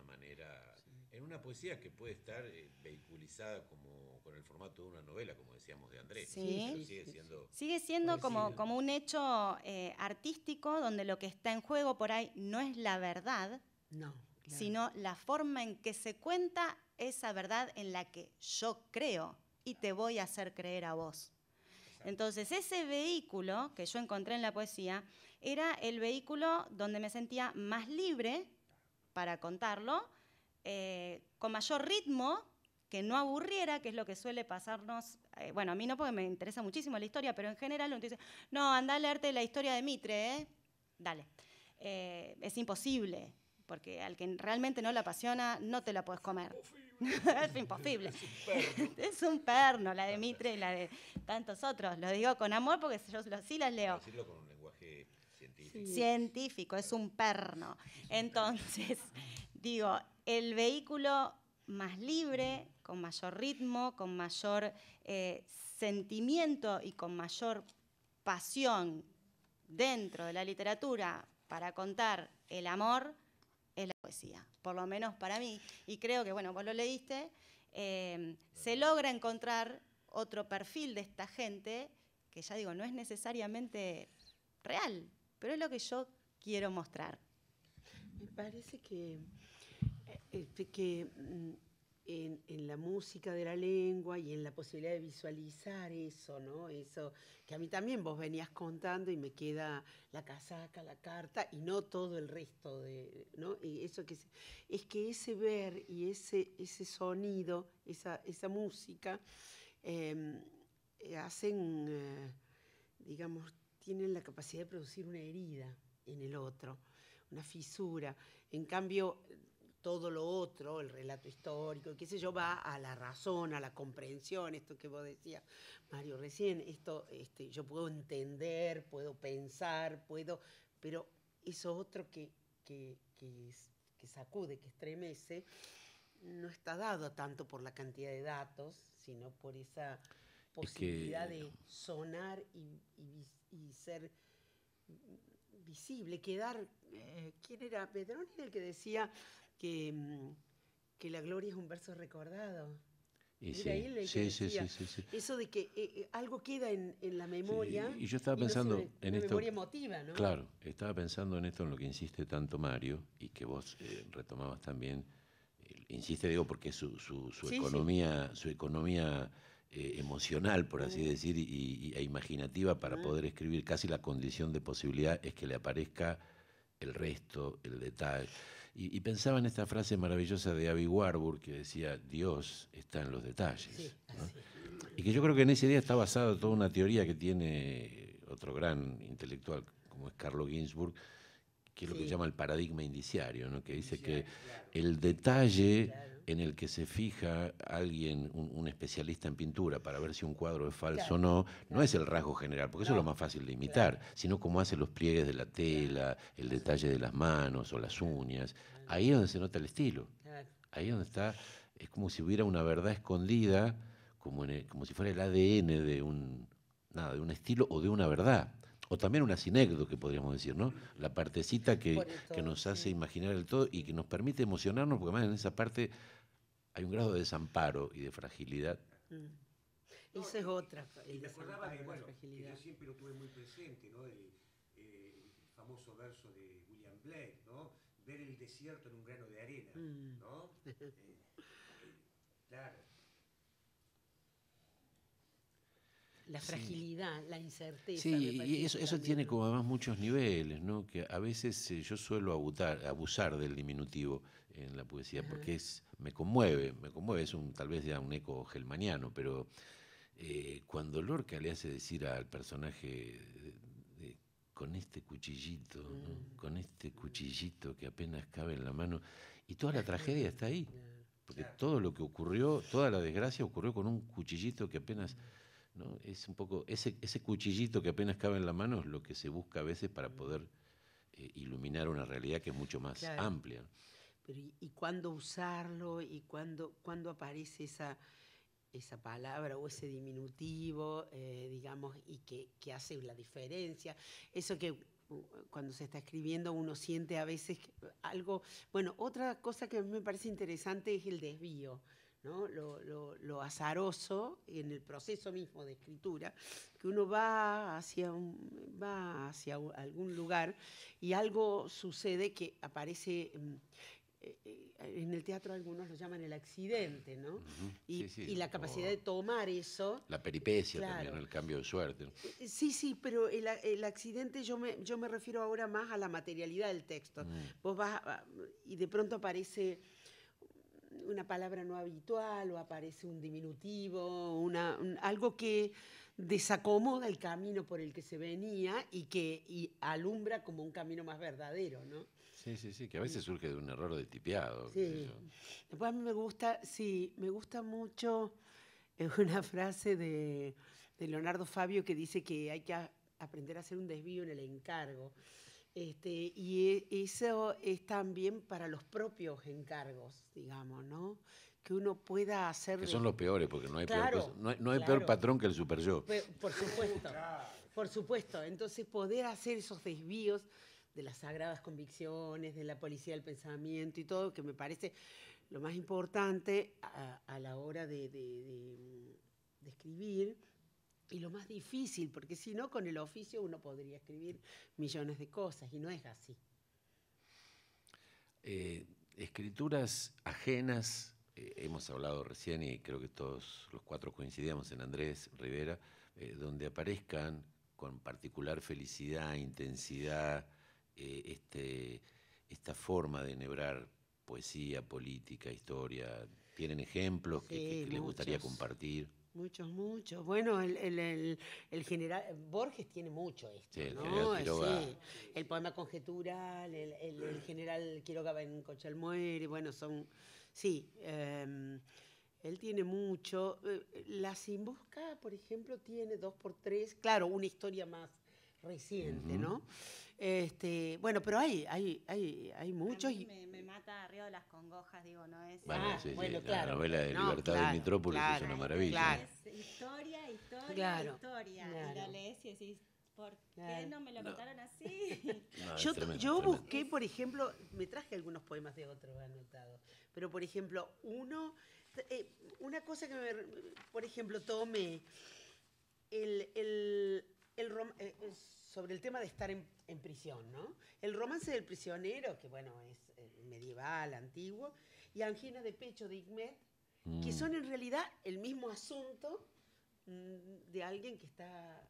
una poesía que puede estar eh, vehiculizada como con el formato de una novela, como decíamos de Andrés. Sí. sigue siendo, sigue siendo como, un hecho eh, artístico donde lo que está en juego por ahí no es la verdad, sino la forma en que se cuenta esa verdad en la que yo creo y te voy a hacer creer a vos. Entonces, ese vehículo que yo encontré en la poesía era el vehículo donde me sentía más libre para contarlo eh, con mayor ritmo, que no aburriera, que es lo que suele pasarnos, eh, bueno, a mí no porque me interesa muchísimo la historia, pero en general uno dice, no, anda a leerte la historia de Mitre, ¿eh? dale. Eh, es imposible, porque al que realmente no la apasiona, no te la puedes comer. es imposible. es un perno, la de Mitre y la de tantos otros. Lo digo con amor porque yo sí las leo. Decirlo con un lenguaje científico. Científico, es un perno. Entonces, Digo, el vehículo más libre, con mayor ritmo, con mayor eh, sentimiento y con mayor pasión dentro de la literatura para contar el amor es la poesía, por lo menos para mí. Y creo que, bueno, vos lo leíste, em, se logra encontrar otro perfil de esta gente que ya digo, no es necesariamente real, pero es lo que yo quiero mostrar. Me parece que este, que mm, en, la música de la lengua y en la posibilidad de visualizar eso, ¿no? Eso que a mí también vos venías contando y me queda la casaca, la carta y no todo el resto de, ¿no? Y eso que es, que ese ver y ese, ese sonido, esa, esa música, em, eh, hacen, eh, digamos, tienen la capacidad de producir una herida en el otro, una fisura. En cambio, todo lo otro, el relato histórico, qué sé yo, va a la razón, a la comprensión, esto que vos decías, Mario, recién, esto, este, yo puedo entender, puedo pensar, puedo, pero eso otro que, que, sacude, que estremece, no está dado tanto por la cantidad de datos, sino por esa posibilidad de sonar y, ser visible, quedar. Eh, ¿Quién era? Pedrón era el que decía Mm, que, la gloria es un verso recordado. Y sí, sí, sí, sí, Eso de que eh, eh, algo queda en, la memoria. Y yo estaba pensando en esto. Claro, estaba pensando en esto en lo que insiste tanto Mario y que vos eh, retomabas también. insiste, digo, porque su, su, economía, su economía emocional, por así mm. decir, y, e imaginativa para mm. poder escribir, casi la condición de posibilidad es que le aparezca el resto, el detalle. Y, pensaba en esta frase maravillosa de Abby Warburg que decía, Dios está en los detalles. Y que yo creo que en ese día está basada toda una teoría que tiene otro gran intelectual como es Carlo Ginsburg, que es lo que llama el paradigma indiciario, que dice que el detalle en el que se fija alguien, un, especialista en pintura, para ver si un cuadro es falso o no, no es el rasgo general, porque eso es lo más fácil de imitar, sino cómo hace los pliegues de la tela, el detalle de las manos o las uñas. Ahí es donde se nota el estilo. Ahí es donde está, es como si hubiera una verdad escondida, como, como si fuera el ADN de un, de un estilo o de una verdad o también una asinegdo que podríamos decir, ¿no? La partecita que, que nos hace imaginar el todo y que nos permite emocionarnos, porque además en esa parte hay un grado de desamparo y de fragilidad. Mm. Esa es otra. Y me acordaba que yo siempre lo tuve muy presente, ¿no? Eh, el famoso verso de William Blake, ¿no? Ver el desierto en un grano de arena, mm. ¿no? Eh, eh, claro. la fragilidad, la incerteza. Sí, y eso, eso tiene como además muchos niveles, ¿no? Que a veces eh, yo suelo abusar, del diminutivo en la poesía, porque es, me conmueve, me conmueve, es un, tal vez ya un eco gelmaniano, pero eh, cuando Lorca le hace decir al personaje con este cuchillito, mm. con este cuchillito que apenas cabe en la mano, y toda la tragedia está ahí. Porque todo lo que ocurrió, toda la desgracia ocurrió con un cuchillito que apenas es un poco, ese, ese, cuchillito que apenas cabe en la mano es lo que se busca a veces para mm. poder eh, iluminar una realidad que es mucho más amplia. y, y, cuándo usarlo? ¿Y cuándo, aparece esa, palabra o ese diminutivo, eh, digamos, y que, que, hace la diferencia? Eso que uh, cuando se está escribiendo uno siente a veces algo... Bueno, otra cosa que me parece interesante es el desvío. Lo, azaroso en el proceso mismo de escritura, que uno va hacia, un, va hacia algún lugar y algo sucede que aparece... Mm, eh, eh, en el teatro algunos lo llaman el accidente, ¿no? y, la capacidad de tomar eso. La peripecia también, el cambio de suerte. Eh, sí, sí, pero el, accidente yo me, yo me refiero ahora más a la materialidad del texto. Mm. Vos vas y de pronto aparece una palabra no habitual o aparece un diminutivo, una, algo que desacomoda el camino por el que se venía y que alumbra como un camino más verdadero, ¿no? Sí, sí, sí, que a veces surge de un error de tipeado. Después a mí me gusta, sí, me gusta mucho eh, una frase de, Leonardo Fabio que dice que hay que aprender a hacer un desvío en el encargo. Este, y e, eso es también para los propios encargos, digamos, ¿no? Que uno pueda hacer... Que son los peores, porque no hay, peor, patrón que el super yo. por supuesto, por supuesto. Entonces poder hacer esos desvíos de las sagradas convicciones, de la policía del pensamiento y todo, que me parece lo más importante a, la hora de escribir y lo más difícil, porque si no, con el oficio uno podría escribir millones de cosas y no es así. Eh, escrituras ajenas, eh, hemos hablado recién y creo que todos los cuatro coincidíamos en Andrés Rivera, eh, donde aparezcan con particular felicidad, intensidad, este, esta forma de enhebrar poesía, política, historia. ¿Tienen ejemplos que, que les gustaría compartir? Muchos, muchos. Bueno, el, general Borges tiene mucho esto, ¿no? El, sí. el poema conjetural, el, general Quiroga en Cochal muere, bueno, son. Sí, em, él tiene mucho. Eh, la busca por ejemplo, tiene dos por tres, claro, una historia más reciente, ¿no? Este, bueno, pero hay, hay, hay, hay muchos mata arriba de las Congojas, digo, no es. Bueno, ah, claro. La novela de Libertad de Metrópolis es una maravilla. historia, historia, historia. Y la lees y decís, ¿por qué no me lo contaron así? yo, yo busqué, por ejemplo, me traje algunos poemas de otros anotados, pero por ejemplo, uno. Eh, una cosa que, me, por ejemplo, tome el, el, el, el, el eh, sobre el tema de estar en, prisión, ¿no? El romance del prisionero, que bueno, es eh, medieval, antiguo, y Angina de Pecho de Igmet, que mm. son en realidad el mismo asunto mm, de alguien que está...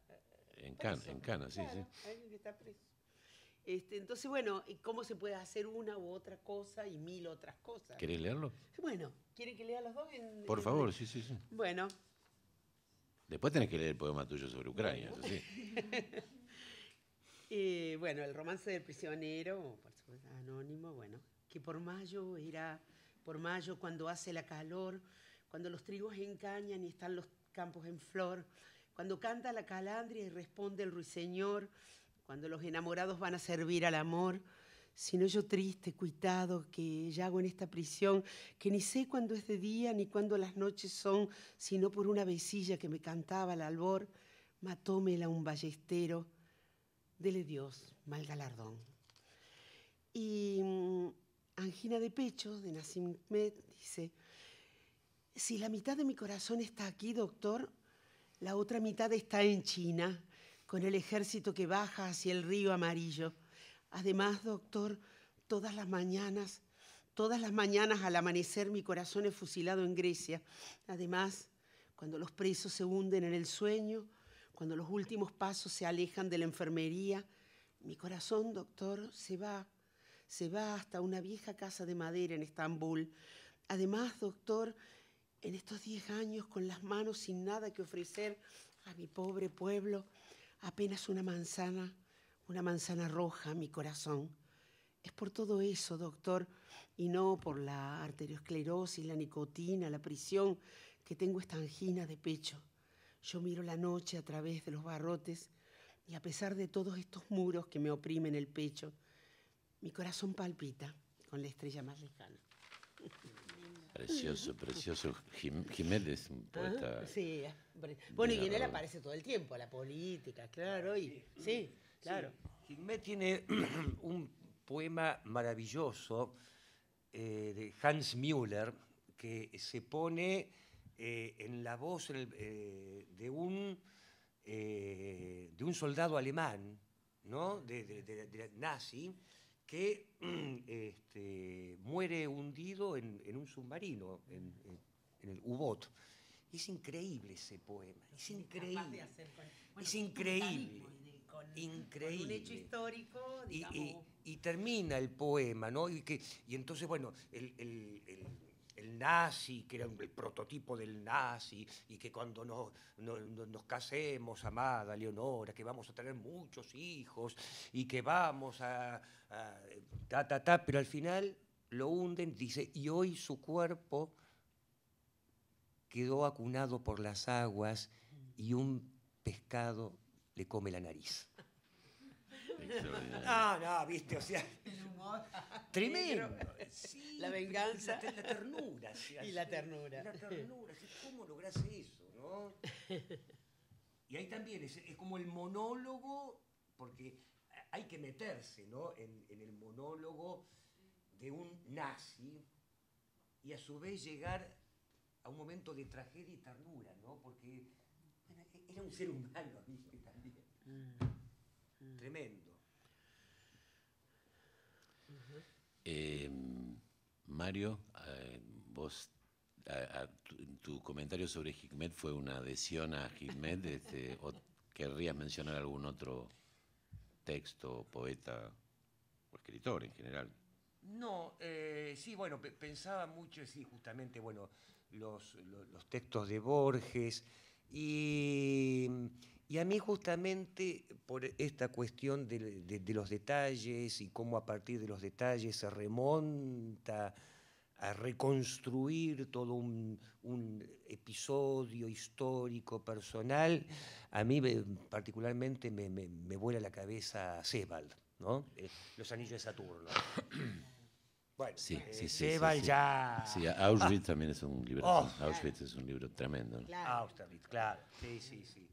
Eh, en, preso, en cana, sí, sí. Alguien que está preso. Este, entonces, bueno, ¿cómo se puede hacer una u otra cosa y mil otras cosas? ¿Querés leerlo? Bueno, ¿quieren que lea los dos? Por favor, sí, sí, sí. Bueno. Después tenés que leer el poema tuyo sobre Ucrania, sí. bueno, el romance del prisionero, anónimo, bueno, que por mayo era, por mayo cuando hace la calor, cuando los trigos encañan y están los campos en flor, cuando canta la calandria y responde el ruiseñor, cuando los enamorados van a servir al amor, sino yo triste, cuitado, que ya hago en esta prisión, que ni sé cuándo es de día ni cuándo las noches son, sino por una vecilla que me cantaba al albor, matómela un ballestero dele Dios mal galardón. Y mm, angina de pecho de Nassim Med dice, si la mitad de mi corazón está aquí, doctor, la otra mitad está en China, con el ejército que baja hacia el río amarillo. Además, doctor, todas las mañanas, todas las mañanas al amanecer mi corazón es fusilado en Grecia. Además, cuando los presos se hunden en el sueño, cuando los últimos pasos se alejan de la enfermería, mi corazón, doctor, se va, se va hasta una vieja casa de madera en Estambul. Además, doctor, en estos 10 años, con las manos sin nada que ofrecer a mi pobre pueblo, apenas una manzana, una manzana roja, mi corazón. Es por todo eso, doctor, y no por la arteriosclerosis, la nicotina, la prisión, que tengo esta angina de pecho. Yo miro la noche a través de los barrotes y a pesar de todos estos muros que me oprimen el pecho, mi corazón palpita con la estrella más lejana. Precioso, precioso. Jiménez, un ah, poeta. sí, bueno, y en aparece todo el tiempo, la política, claro, sí, claro. Jiménez tiene un poema maravilloso eh, de Hans Müller que se pone eh, en la voz eh, de, un, eh, de un soldado alemán, ¿no? De, de, nazi, que este, muere hundido en, un submarino, en, el U-Boot. Es increíble ese poema, es increíble. es increíble. increíble. hecho histórico, Y, termina el poema, ¿no? Y, que, y entonces, bueno, el el nazi, que era el prototipo del nazi, y que cuando nos casemos, amada Leonora, que vamos a tener muchos hijos y que vamos a, a ta, ta, ta, pero al final lo hunden, dice, y hoy su cuerpo quedó acunado por las aguas y un pescado le come la nariz. Ah, no, viste, o sea. Tremendo. Sí, la venganza. La, la ternura. y la ternura. La ternura. ¿Cómo logras eso, no? Y ahí también es, como el monólogo, porque hay que meterse, ¿no? En, el monólogo de un nazi y a su vez llegar a un momento de tragedia y ternura, ¿no? Porque e-, era un ser humano, ¿viste? También. Mm. Tremendo. Em, Mario, eh, vos, tu, comentario sobre Hikmet fue una adhesión a Hikmet. Este, o, ¿Querrías mencionar algún otro texto, poeta o escritor en general? No, eh, sí, bueno, pensaba mucho, sí, justamente, bueno, los, los textos de Borges y y a mí justamente por esta cuestión de, los detalles y cómo a partir de los detalles se remonta a reconstruir todo un, episodio histórico, personal, a mí eh, particularmente me, vuela la cabeza Sebald, ¿no? Eh, los anillos de Saturno. Bueno, sí, eh, sí, sí, ya. Sí, Auschwitz también es un libro. Oh. es un libro tremendo. Auschwitz, claro. Sí, sí, sí.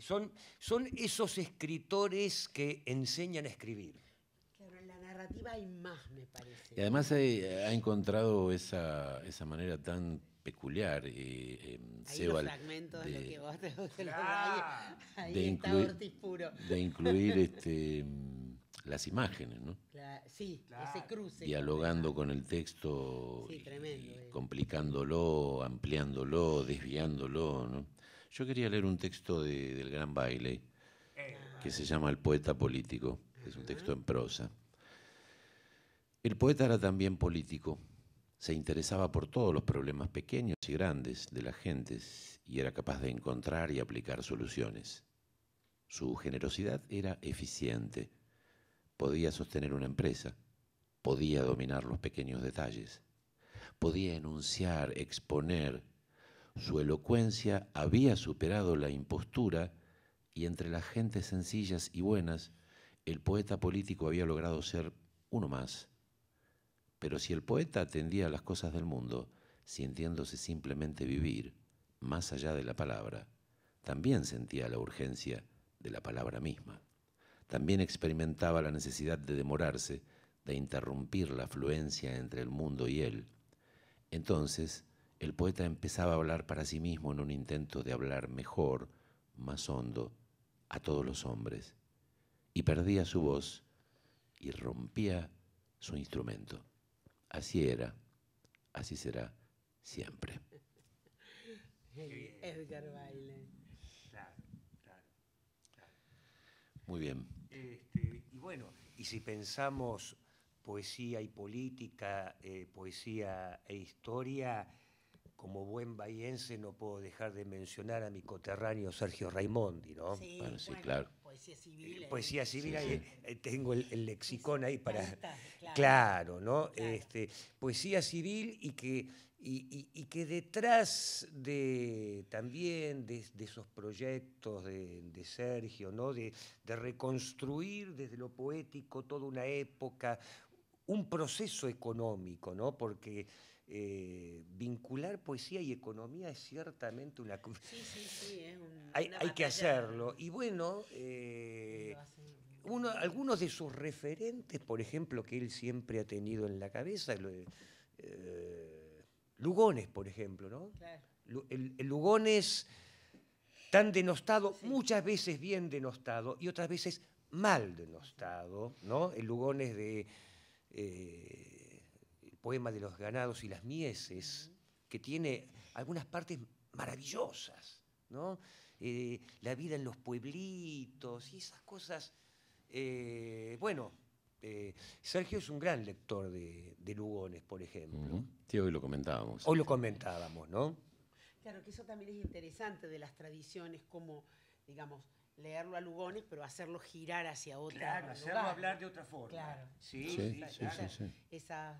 Son, son esos escritores que enseñan a escribir. Claro, en la narrativa hay más, me parece. Y además ha encontrado esa, esa manera tan peculiar. Eh, eh, ahí los fragmentos de, de, que vos te, ahí, de está Ortiz puro. De incluir este, em, las imágenes, ¿no? sí, ese cruce. Dialogando con el texto, sí, tremendo, eh. complicándolo, ampliándolo, desviándolo, ¿no? Yo quería leer un texto del gran Baile, eh. que se llama El poeta político, es un texto en prosa. El poeta era también político, se interesaba por todos los problemas pequeños y grandes de las gentes y era capaz de encontrar y aplicar soluciones. Su generosidad era eficiente, podía sostener una empresa, podía dominar los pequeños detalles, podía enunciar, exponer, su elocuencia había superado la impostura y entre las gentes sencillas y buenas, el poeta político había logrado ser uno más. Pero si el poeta atendía a las cosas del mundo, sintiéndose simplemente vivir, más allá de la palabra, también sentía la urgencia de la palabra misma. También experimentaba la necesidad de demorarse, de interrumpir la afluencia entre el mundo y él. Entonces, el poeta empezaba a hablar para sí mismo en un intento de hablar mejor, más hondo, a todos los hombres, y perdía su voz y rompía su instrumento. Así era, así será siempre. Edgar Baile. Muy bien. Este, y bueno, y si pensamos poesía y política, eh, poesía e historia, como buen bahiense no puedo dejar de mencionar a mi coterráneo Sergio Raimondi, ¿no? Sí, claro. Poesía eh, civil. Eh. poesía civil, eh, tengo el, lexicón ahí para... claro. ¿no? Este, poesía civil y que, y, que detrás de también de, esos proyectos de, Sergio, ¿no? De, de reconstruir desde lo poético toda una época, un proceso económico, ¿no? Porque eh, vincular poesía y economía es ciertamente una... Sí, sí, sí, hay, que hacerlo. Y bueno, eh, algunos de sus referentes, por ejemplo, que él siempre ha tenido en la cabeza, eh, Lugones, por ejemplo, ¿no? El, Lugones tan denostado, muchas veces bien denostado y otras veces mal denostado, ¿no? El Lugones de poema de los ganados y las mieses, que tiene algunas partes maravillosas, ¿no? Eh, la vida en los pueblitos y esas cosas. Eh, bueno, eh, Sergio es un gran lector de, Lugones, por ejemplo. hoy lo comentábamos. Hoy lo comentábamos, ¿no? Claro, que eso también es interesante de las tradiciones, como, digamos, leerlo a Lugones, pero hacerlo girar hacia otra. Claro, hablar de otra forma. Claro. Sí, sí, Esas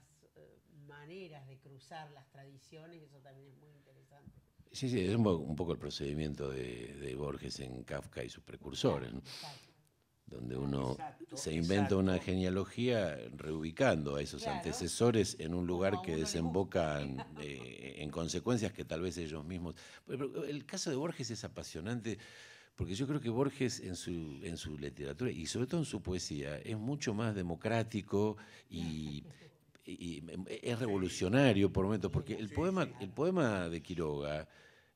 maneras de cruzar las tradiciones, eso también es muy interesante. Sí, sí, es un poco, el procedimiento de, Borges en Kafka y sus precursores, donde uno se inventa una genealogía reubicando a esos antecesores en un lugar que desemboca eh, en consecuencias que tal vez ellos mismos... el caso de Borges es apasionante porque yo creo que Borges en su, en su literatura y sobre todo en su poesía es mucho más democrático y... y, es revolucionario por momentos, porque el poema, el poema de Quiroga,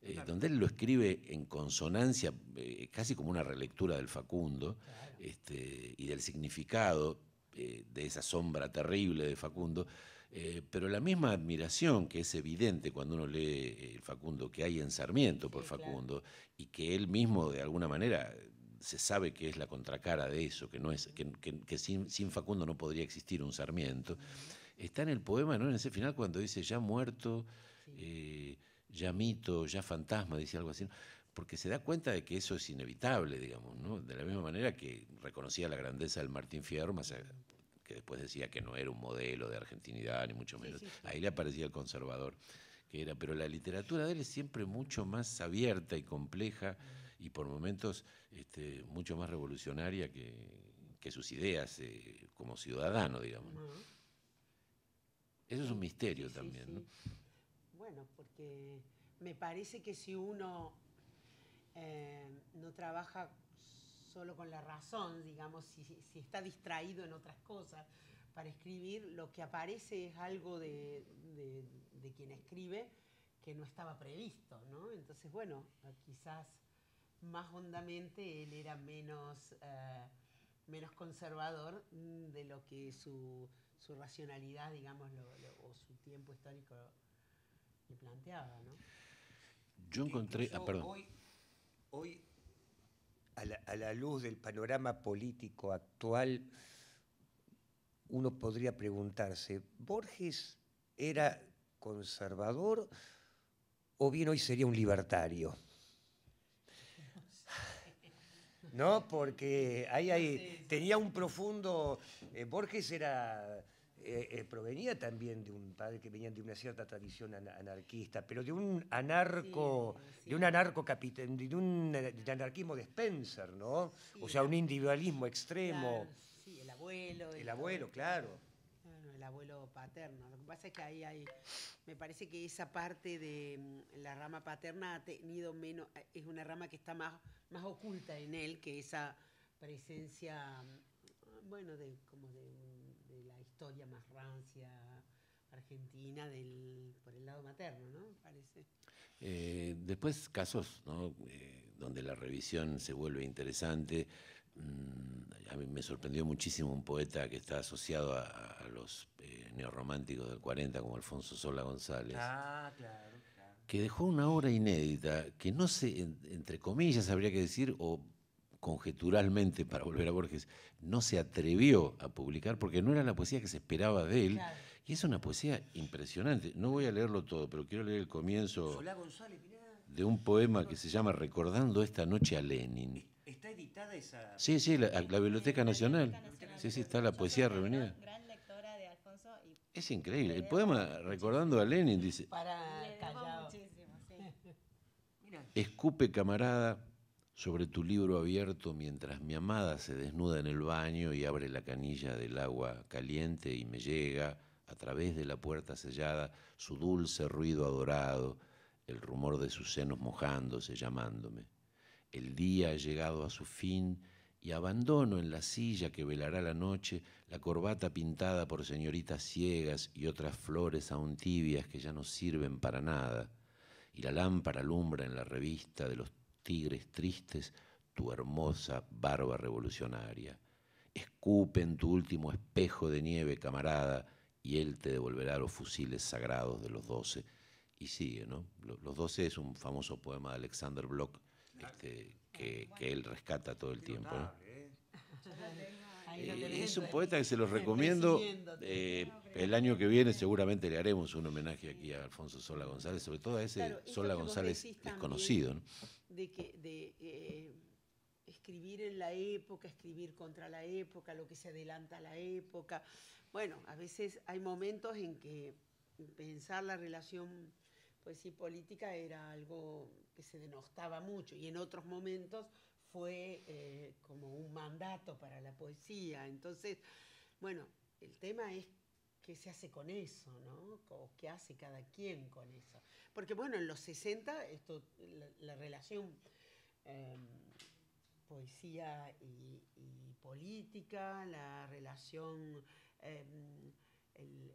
eh, donde él lo escribe en consonancia, eh, casi como una relectura del Facundo, este, y del significado eh, de esa sombra terrible de Facundo, pero la misma admiración que es evidente cuando uno lee el Facundo que hay en Sarmiento por Facundo, y que él mismo de alguna manera se sabe que es la contracara de eso, que no es, que, sin, sin, Facundo no podría existir un Sarmiento está en el poema, ¿no? En ese final cuando dice ya muerto, eh, ya mito, ya fantasma, dice algo así, porque se da cuenta de que eso es inevitable, digamos, ¿no? De la misma manera que reconocía la grandeza del Martín Fierro, que después decía que no era un modelo de argentinidad, ni mucho menos. Ahí le aparecía el conservador que era, pero la literatura de él es siempre mucho más abierta y compleja y por momentos este, mucho más revolucionaria que, sus ideas eh, como ciudadano, digamos. Eso es un misterio también, ¿no? Bueno, porque me parece que si uno eh, no trabaja solo con la razón, digamos, si, está distraído en otras cosas para escribir, lo que aparece es algo de, quien escribe que no estaba previsto, ¿no? Entonces, bueno, quizás más hondamente él era menos, eh, menos conservador de lo que su, su racionalidad, digamos, o su tiempo histórico le planteaba, ¿no? Yo encontré, ah, perdón. Hoy, hoy a la luz del panorama político actual, uno podría preguntarse, ¿Borges era conservador o bien hoy sería un libertario? ¿no? Porque ahí, ahí tenía un profundo... Eh, Borges era... Eh, eh, provenía también de un padre que venía de una cierta tradición anarquista, pero de un anarco, de un anarco de un anarquismo de Spencer, ¿no? o sea, un individualismo extremo. sí, el abuelo. El, abuelo, claro abuelo paterno. Lo que pasa es que ahí hay, me parece que esa parte de mm, la rama paterna ha tenido menos, eh, es una rama que está más, más oculta en él que esa presencia, mm, bueno, de, como de, la historia más rancia argentina del, por el lado materno, ¿no? Parece. Eh, después casos ¿no? Eh, donde la revisión se vuelve interesante, Mm, a mí me sorprendió muchísimo un poeta que está asociado a, los eh, neorrománticos del 40, como Alfonso Sola González. Ah, que dejó una obra inédita que no sé, entre comillas habría que decir, o conjeturalmente para volver a Borges, no se atrevió a publicar porque no era la poesía que se esperaba de él. Y es una poesía impresionante. No voy a leerlo todo, pero quiero leer el comienzo de un poema que se llama Recordando esta noche a Lenin editada esa. Sí, sí, la, Biblioteca Nacional. Sí, sí, está la poesía reunida. es increíble. El poema, recordando a Lenin, dice. sí. Escupe, camarada, sobre tu libro abierto mientras mi amada se desnuda en el baño y abre la canilla del agua caliente y me llega, a través de la puerta sellada, su dulce ruido adorado, el rumor de sus senos mojándose, llamándome. El día ha llegado a su fin y abandono en la silla que velará la noche la corbata pintada por señoritas ciegas y otras flores aún tibias que ya no sirven para nada, y la lámpara alumbra en la revista de los tigres tristes tu hermosa barba revolucionaria. Escupe en tu último espejo de nieve, camarada, y él te devolverá los fusiles sagrados de los doce. Y sigue, ¿no? Los doce es un famoso poema de Alexander Bloch este, que, él rescata todo el tiempo. ¿eh? Eh, es un poeta que se los recomiendo. Eh, el año que viene seguramente le haremos un homenaje aquí a Alfonso Sola González, sobre todo a ese Sola González desconocido. De, de escribir en la época, escribir contra la época, lo que se adelanta a la época. Bueno, a veces hay momentos en que pensar la relación poesía política era algo se denostaba mucho y en otros momentos fue eh, como un mandato para la poesía. Entonces, bueno, el tema es qué se hace con eso, ¿no? O qué hace cada quien con eso. Porque bueno, en los 60 esto, la, relación em, poesía y, política, la relación... Em, el,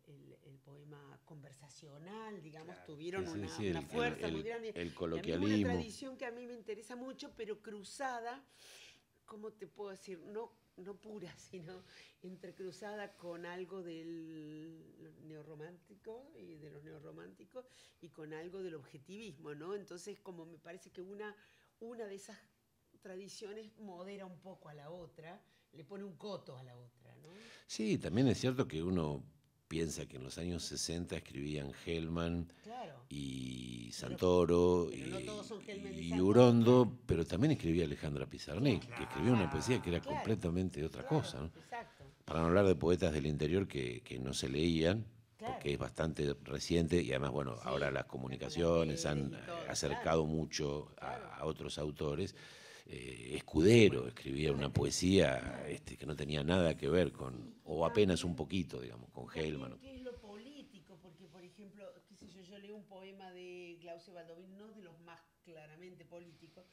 poema conversacional, digamos, tuvieron una, una el, fuerza, el, coloquialismo. Una tradición que a mí me interesa mucho, pero cruzada, ¿cómo te puedo decir? No, no pura, sino entrecruzada con algo del neorromántico y de los neorrománticos y con algo del objetivismo, ¿no? Entonces, como me parece que una, una de esas tradiciones modera un poco a la otra, le pone un coto a la otra, ¿no? Sí, también es cierto que uno piensa que en los años 60 escribían Hellman y Santoro y, Urondo, pero también escribía Alejandra Pizarnik, que escribió una poesía que era completamente otra cosa. Para no hablar de poetas del interior que, no se leían, porque es bastante reciente y además, bueno, ahora las comunicaciones han acercado mucho a, otros autores. Eh, escudero escribía una poesía este, que no tenía nada que ver con, o apenas un poquito, digamos, con Hellman. ¿Qué es lo político? Porque, por ejemplo, qué sé yo, yo leo un poema de Glaucio Baldovino, no de los más claramente políticos,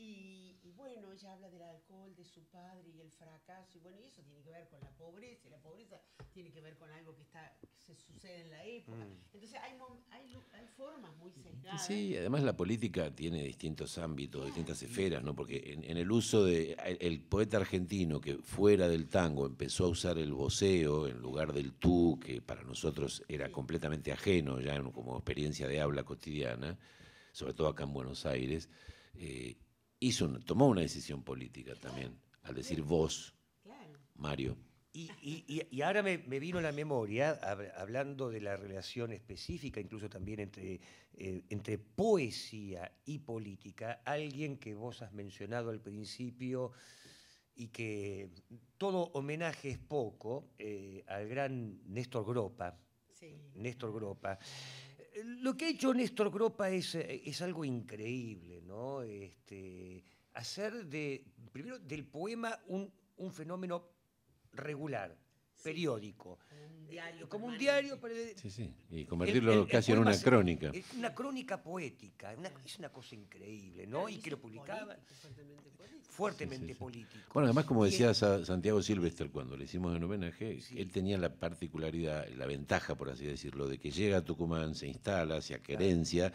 y, bueno, ella habla del alcohol, de su padre y el fracaso, y bueno, y eso tiene que ver con la pobreza, y la pobreza tiene que ver con algo que está se sucede en la época. Mm. Entonces hay, hay, formas muy sesgadas. Sí, además la política tiene distintos ámbitos, distintas esferas, ¿no? Porque en, el uso de el, poeta argentino que fuera del tango empezó a usar el voceo en lugar del tú, que para nosotros era completamente ajeno ya como experiencia de habla cotidiana, sobre todo acá en Buenos Aires. Eh, tomó una decisión política también, al decir vos, Mario. Y, ahora me, vino a la memoria, hablando de la relación específica, incluso también entre, eh, entre poesía y política, alguien que vos has mencionado al principio y que todo homenaje es poco, eh, al gran Néstor Gropa. Sí. Néstor Gropa lo que ha hecho Néstor Gropa es, eh, es algo increíble, ¿no? Este, hacer de, primero del poema un, un fenómeno regular, periódico. Eh, diario como un diario. y convertirlo casi en una crónica. Es una crónica poética, es una cosa increíble, ¿no? y que lo publicaba. Fuertemente político. Bueno, además, como decía Santiago Silvestre cuando le hicimos el homenaje, él tenía la particularidad, la ventaja, por así decirlo, de que llega a Tucumán, se instala, se Querencia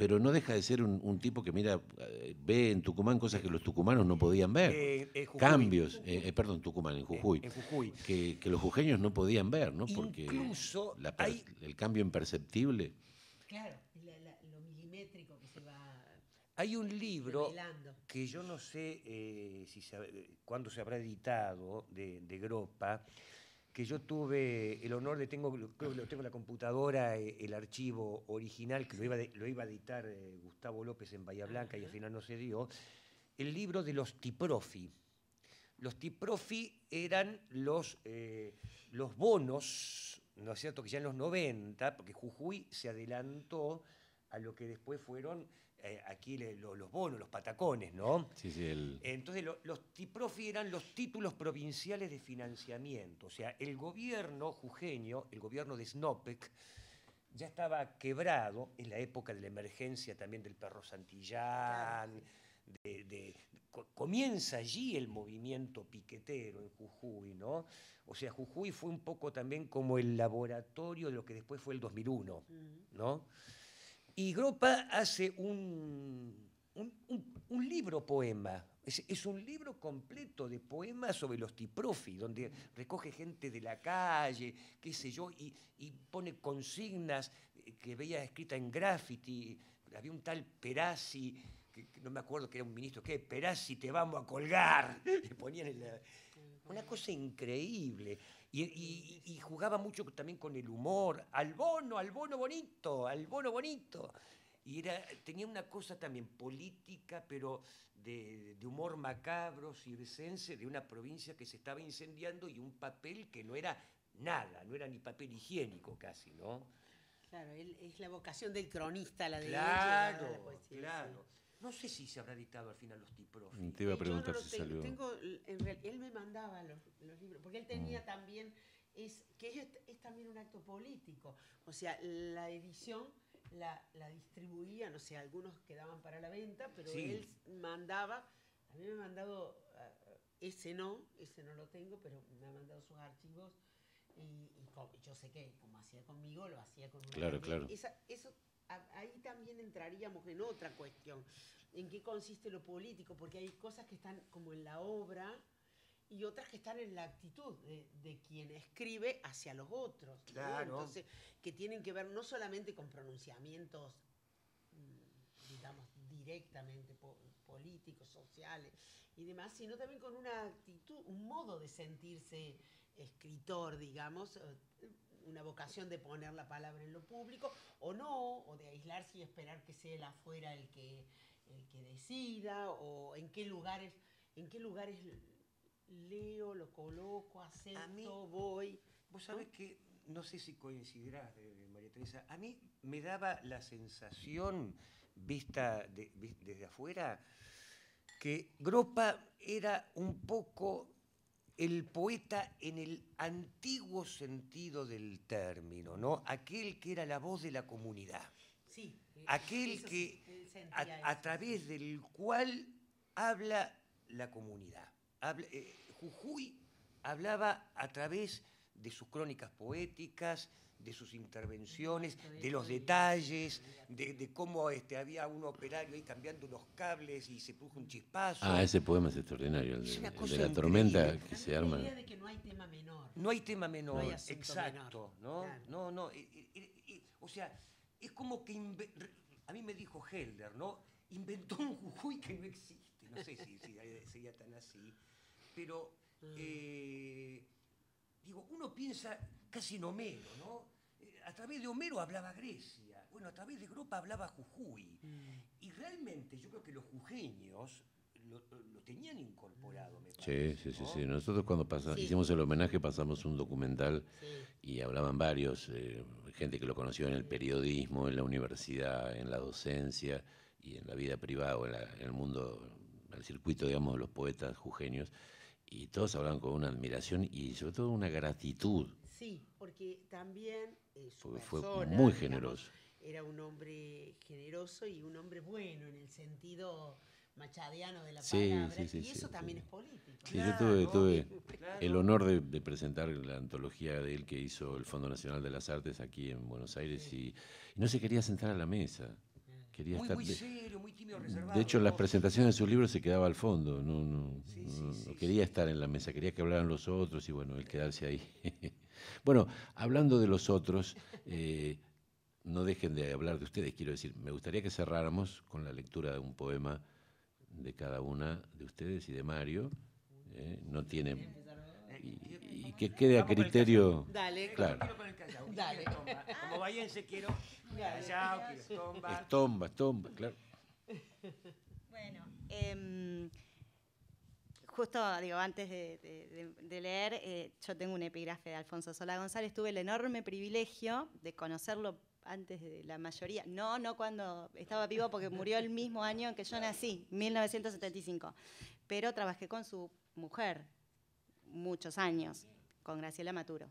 pero no deja de ser un, tipo que mira, eh, ve en Tucumán cosas que los tucumanos no podían ver. Eh, Cambios, eh, perdón, Tucumán, en Jujuy. En Jujuy. Que, los jujeños no podían ver, ¿no? Porque Incluso el cambio imperceptible. Claro, lo milimétrico que se va. Hay un libro que yo no sé cuándo se habrá editado de, de Gropa, que yo tuve el honor de, tengo, creo que lo tengo en la computadora, eh, el archivo original, que lo iba, a editar eh, Gustavo López en Bahía Blanca y al final no se dio, el libro de los tiprofi. Los tiprofi eran los, eh, los bonos, ¿no es cierto?, que ya en los 90, porque Jujuy se adelantó a lo que después fueron eh, aquí los bonos, los patacones, ¿no? Sí, sí. Entonces, los TIPROFI eran los títulos provinciales de financiamiento. O sea, el gobierno jujeño, el gobierno de Snopec, ya estaba quebrado en la época de la emergencia también del perro Santillán. comienza allí el movimiento piquetero en Jujuy, ¿no? O sea, Jujuy fue un poco también como el laboratorio de lo que después fue el 2001, ¿no? Y Gropa hace un, un, libro poema, es, un libro completo de poemas sobre los tiprofi, donde recoge gente de la calle, qué sé yo, y, pone consignas eh, que veía escrita en graffiti. Había un tal Perazzi, que, no me acuerdo que era un ministro, ¿qué? Perazzi, te vamos a colgar. Le ponían Una cosa increíble. Y, jugaba mucho también con el humor, al bono, al bono bonito, al bono bonito. Y tenía una cosa también política, pero de, humor macabro, circense, de una provincia que se estaba incendiando y un papel que no era nada, no era ni papel higiénico casi, ¿no? Claro, es la vocación del cronista, la de claro, Claro, no sé si se habrá editado al final los tipos mm, Te iba a eh, preguntar si salió. él me mandaba los, libros, porque él tenía mm. también, es, que es, también un acto político. O sea, la edición la, la distribuían, o sea, algunos quedaban para la venta, pero él mandaba, a mí me ha mandado, eh, ese no, ese no lo tengo, pero me ha mandado sus archivos. Y, yo sé que como hacía conmigo, lo hacía con claro, claro. eso ahí también entraríamos en otra cuestión, en qué consiste lo político, porque hay cosas que están como en la obra y otras que están en la actitud de, quien escribe hacia los otros. Claro. Entonces, que tienen que ver no solamente con pronunciamientos, mm, digamos, directamente políticos, sociales y demás, sino también con una actitud, un modo de sentirse escritor, digamos eh, una vocación de poner la palabra en lo público, o no, o de aislarse y esperar que sea el afuera el que, el que decida, o en qué lugares, en qué lugares leo, lo coloco, acepto, voy. Vos sabés que, no sé si coincidirás, eh, María Teresa, a mí me daba la sensación, vista desde afuera, que Gropa era un poco el poeta en el antiguo sentido del término, ¿no? Aquel que era la voz de la comunidad. Sí. Eh, Aquel que a, través del cual habla la comunidad. Eh, Jujuy hablaba a través de sus crónicas poéticas, de sus intervenciones, de los detalles, de, cómo este, había un operario ahí cambiando los cables y se produjo un chispazo. Ah, ese poema es extraordinario, el, de, la tormenta que se arma. idea de que no hay tema menor. No hay tema menor, exacto. ¿no? no, o sea, es como que, a mí me dijo Helder, ¿no? Inventó un Jujuy que no existe. No sé si, sería tan así, pero... Ah. Eh, Digo, uno piensa casi en Homero, ¿no? Eh, a través de Homero hablaba Grecia, bueno, a través de Europa hablaba Jujuy. Mm. Y realmente yo creo que los jujeños lo, tenían incorporado, me Sí, sí, sí. sí. Nosotros cuando hicimos el homenaje pasamos un documental y hablaban varios, eh, gente que lo conoció en el periodismo, en la universidad, en la docencia y en la vida privada o en, el mundo, en el circuito, digamos, de los poetas jujeños y todos hablaban con una admiración y sobre todo una gratitud. Sí, porque también eh, su persona, fue muy generoso. era un hombre generoso y un hombre bueno en el sentido machadiano de la palabra. y eso también es político. Sí, yo tuve, el honor de, presentar la antología de él que hizo el Fondo Nacional de las Artes aquí en Buenos Aires y no se quería sentar a la mesa de... muy reservado. De hecho, en las presentaciones de sus libros se quedaba al fondo, no, quería estar en la mesa, quería que hablaran los otros y bueno, el quedarse ahí. bueno, hablando de los otros, eh, no dejen de hablar de ustedes, quiero decir, me gustaría que cerráramos con la lectura de un poema de cada una de ustedes y de Mario. Eh, no tiene y, que quede a criterio. Dale, claro. Dale. Como vayan, quiero. quiero estomba. Estomba, claro. Bueno, em, justo digo, antes de, leer, eh, yo tengo un epígrafe de Alfonso Sola González. Tuve el enorme privilegio de conocerlo antes de la mayoría. No, no cuando estaba vivo, porque murió el mismo año que yo nací, 1975. Pero trabajé con su mujer, muchos años, con Graciela Maturo.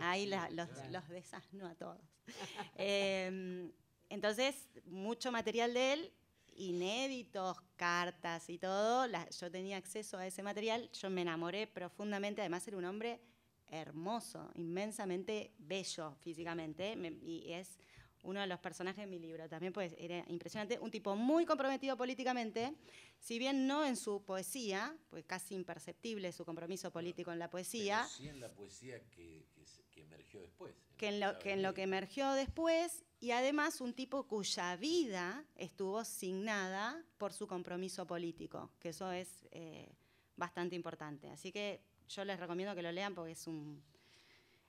Ahí los, a todos. Em, entonces, mucho material de él, inéditos, cartas y todo. yo tenía acceso a ese material, yo me enamoré profundamente, además era un hombre hermoso, inmensamente bello físicamente, y es uno de los personajes de mi libro, también pues era impresionante, un tipo muy comprometido políticamente, si bien no en su poesía, pues casi imperceptible su compromiso político en la poesía. sí en la poesía que, emergió después. que, en lo, que emergió después y además un tipo cuya vida estuvo signada por su compromiso político, que eso es eh, bastante importante. Así que yo les recomiendo que lo lean porque es un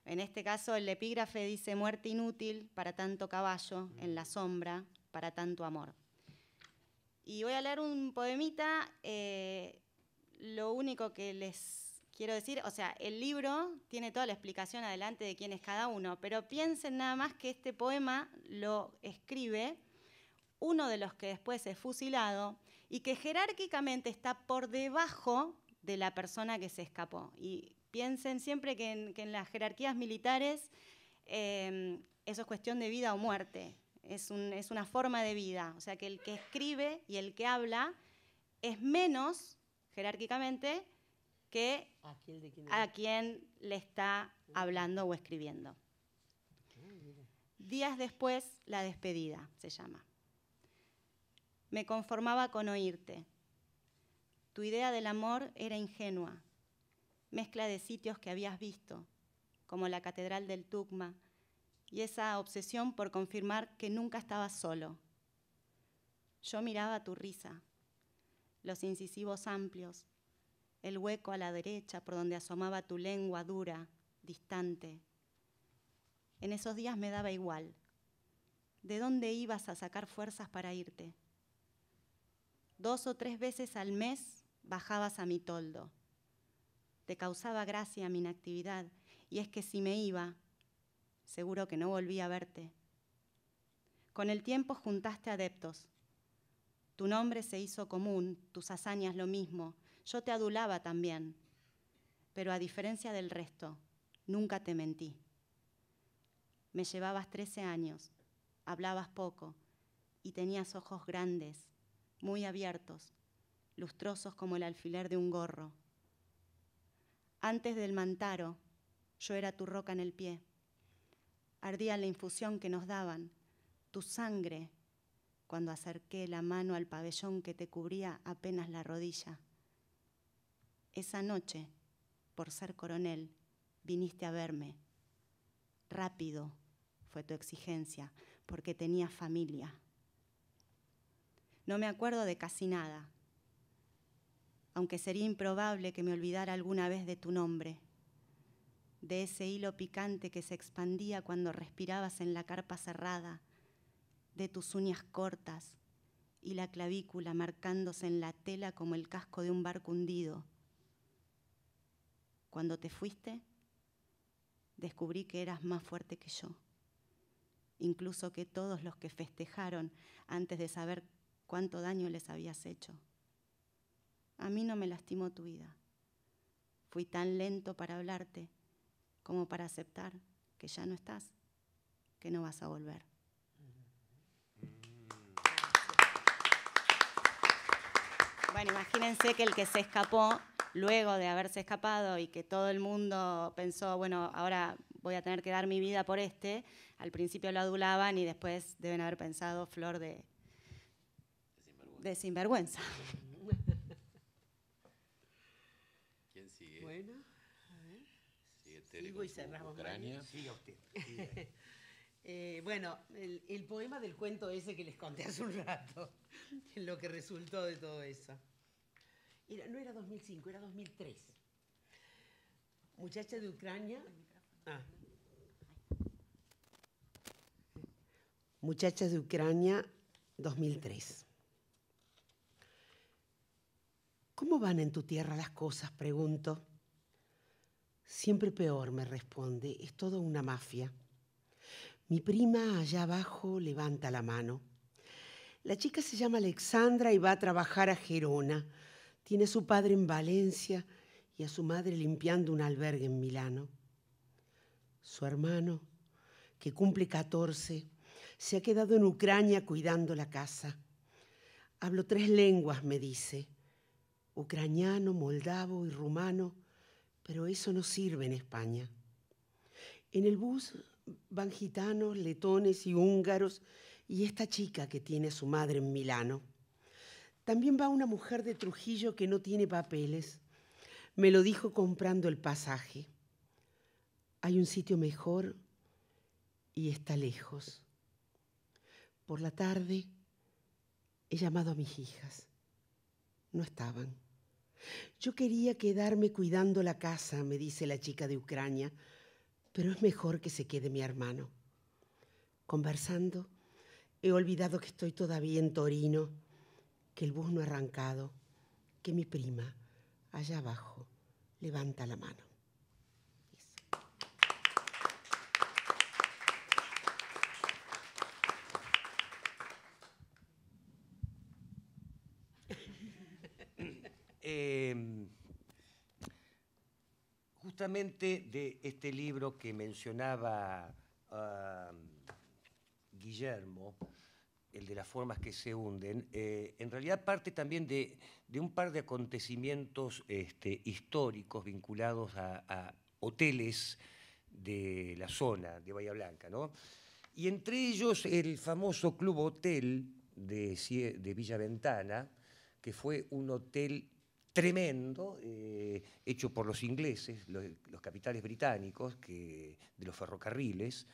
en este caso, el epígrafe dice muerte inútil para tanto caballo, en la sombra, para tanto amor. Y voy a leer un poemita. Eh, lo único que les quiero decir, o sea, el libro tiene toda la explicación adelante de quién es cada uno, pero piensen nada más que este poema lo escribe uno de los que después es fusilado y que jerárquicamente está por debajo de la persona que se escapó. Y Piensen siempre que en, las jerarquías militares em, eso es cuestión de vida o muerte, es, es una forma de vida. O sea que el que escribe y el que habla es menos jerárquicamente que a quien le está hablando o escribiendo. Días después, la despedida se llama. Me conformaba con oírte. Tu idea del amor era ingenua mezcla de sitios que habías visto, como la Catedral del Tucma, y esa obsesión por confirmar que nunca estabas solo. Yo miraba tu risa, los incisivos amplios, el hueco a la derecha por donde asomaba tu lengua dura, distante. En esos días me daba igual. ¿De dónde ibas a sacar fuerzas para irte? Dos o tres veces al mes bajabas a mi toldo te causaba gracia mi inactividad, y es que si me iba, seguro que no volví a verte. Con el tiempo juntaste adeptos. Tu nombre se hizo común, tus hazañas lo mismo, yo te adulaba también, pero a diferencia del resto, nunca te mentí. Me llevabas 13 años, hablabas poco y tenías ojos grandes, muy abiertos, lustrosos como el alfiler de un gorro. Antes del mantaro, yo era tu roca en el pie. Ardía la infusión que nos daban, tu sangre, cuando acerqué la mano al pabellón que te cubría apenas la rodilla. Esa noche, por ser coronel, viniste a verme. Rápido fue tu exigencia, porque tenía familia. No me acuerdo de casi nada, aunque sería improbable que me olvidara alguna vez de tu nombre, de ese hilo picante que se expandía cuando respirabas en la carpa cerrada, de tus uñas cortas y la clavícula marcándose en la tela como el casco de un barco hundido. Cuando te fuiste, descubrí que eras más fuerte que yo, incluso que todos los que festejaron antes de saber cuánto daño les habías hecho a mí no me lastimó tu vida. Fui tan lento para hablarte como para aceptar que ya no estás, que no vas a volver. Bueno, imagínense que el que se escapó, luego de haberse escapado y que todo el mundo pensó, bueno, ahora voy a tener que dar mi vida por este, al principio lo adulaban y después deben haber pensado flor de, de sinvergüenza. sinvergüenza. y Ucrania. Siga usted. Eh, bueno, el, poema del cuento ese que les conté hace un rato, lo que resultó de todo eso. no era 2005, era 2003. Muchacha de Ucrania. Ah. Muchachas de Ucrania 2003. ¿Cómo van en tu tierra las cosas? Pregunto. Siempre peor, me responde, es toda una mafia. Mi prima allá abajo levanta la mano. La chica se llama Alexandra y va a trabajar a Gerona. Tiene a su padre en Valencia y a su madre limpiando un albergue en Milano. Su hermano, que cumple 14, se ha quedado en Ucrania cuidando la casa. Hablo tres lenguas, me dice, ucraniano, moldavo y rumano pero eso no sirve en España. En el bus van gitanos, letones y húngaros y esta chica que tiene a su madre en Milano. También va una mujer de Trujillo que no tiene papeles. Me lo dijo comprando el pasaje. Hay un sitio mejor y está lejos. Por la tarde he llamado a mis hijas. No estaban. Yo quería quedarme cuidando la casa, me dice la chica de Ucrania, pero es mejor que se quede mi hermano. Conversando, he olvidado que estoy todavía en Torino, que el bus no ha arrancado, que mi prima, allá abajo, levanta la mano. Em, justamente de este libro que mencionaba Guillermo, el de las formas que se hunden, eh, en realidad parte también de, un par de acontecimientos este, históricos vinculados a, hoteles de la zona de Bahía Blanca, ¿no? Y entre ellos el famoso Club Hotel de, de Villa Ventana, que fue un hotel tremendo eh, hecho por los ingleses, los, capitales británicos que, de los ferrocarriles,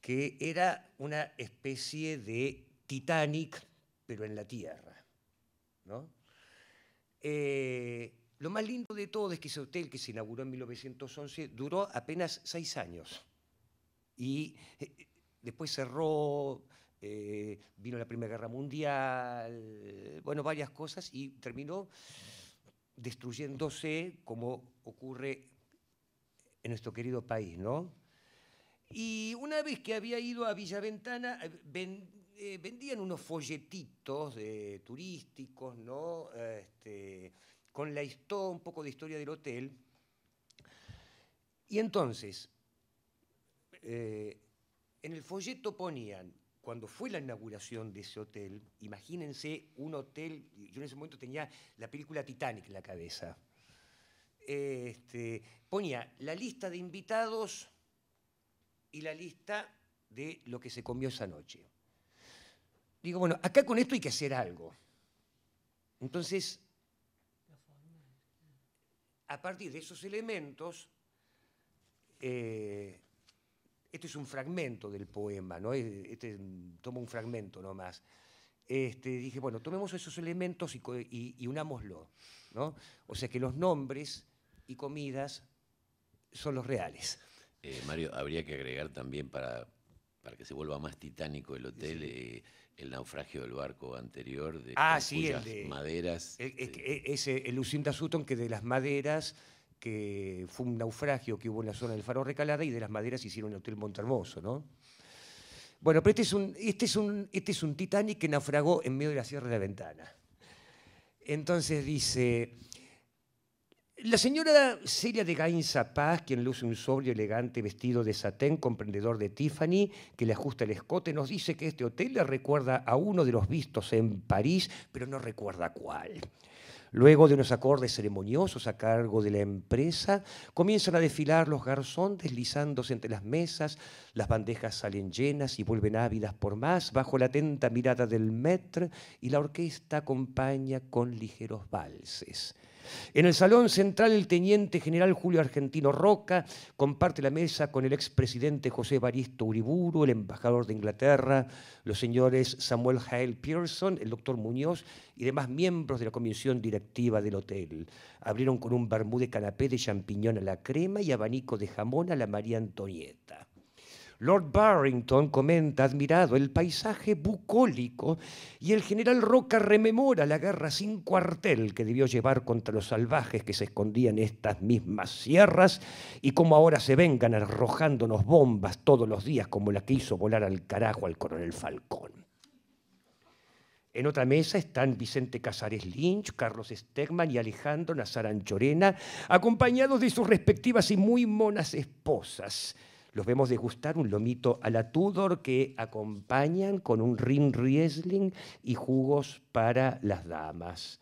que era una especie de Titanic, pero en la Tierra. ¿no? Eh, lo más lindo de todo es que ese hotel que se inauguró en 1911 duró apenas seis años. Y eh, después cerró, vino la Primera Guerra Mundial, bueno, varias cosas y terminó destruyéndose como ocurre en nuestro querido país, ¿no? Y una vez que había ido a Villaventana, eh, eh, vendían unos folletitos turísticos, ¿no? Este, con la un poco de historia del hotel. Y entonces, eh, en el folleto ponían cuando fue la inauguración de ese hotel, imagínense un hotel, yo en ese momento tenía la película Titanic en la cabeza, este, ponía la lista de invitados y la lista de lo que se comió esa noche. Digo, bueno, acá con esto hay que hacer algo. Entonces, a partir de esos elementos, eh, este es un fragmento del poema, ¿no? Este, tomo un fragmento nomás. Este, dije, bueno, tomemos esos elementos y, unámoslo, ¿no? O sea que los nombres y comidas son los reales. Eh, Mario, habría que agregar también para, para que se vuelva más titánico el hotel, eh, el naufragio del barco anterior de, ah, maderas. es eh, e, ese, el Lucinda Sutton que de las maderas que fue un naufragio que hubo en la zona del Faro Recalada y de las maderas hicieron el Hotel Montermoso, ¿no? Bueno, pero este es, un, este, es un, este es un Titanic que naufragó en medio de la Sierra de la Ventana. Entonces dice, la señora Celia de Gainza Paz, quien luce un sobrio elegante vestido de satén comprendedor de Tiffany, que le ajusta el escote, nos dice que este hotel le recuerda a uno de los vistos en París, pero no recuerda cuál. Luego de unos acordes ceremoniosos a cargo de la empresa, comienzan a desfilar los garzones deslizándose entre las mesas, las bandejas salen llenas y vuelven ávidas por más bajo la atenta mirada del maître y la orquesta acompaña con ligeros valses. En el salón central, el teniente general Julio Argentino Roca comparte la mesa con el expresidente José Baristo Uriburu, el embajador de Inglaterra, los señores Samuel Jael Pearson, el doctor Muñoz y demás miembros de la comisión directiva del hotel. Abrieron con un barmú de canapé de champiñón a la crema y abanico de jamón a la María Antonieta. Lord Barrington comenta admirado el paisaje bucólico y el general Roca rememora la guerra sin cuartel que debió llevar contra los salvajes que se escondían en estas mismas sierras y cómo ahora se vengan arrojándonos bombas todos los días como la que hizo volar al carajo al coronel Falcón. En otra mesa están Vicente Casares Lynch, Carlos Stegman y Alejandro Nazaranchorena, Anchorena acompañados de sus respectivas y muy monas esposas. Los vemos degustar un lomito a la Tudor que acompañan con un rim riesling y jugos para las damas.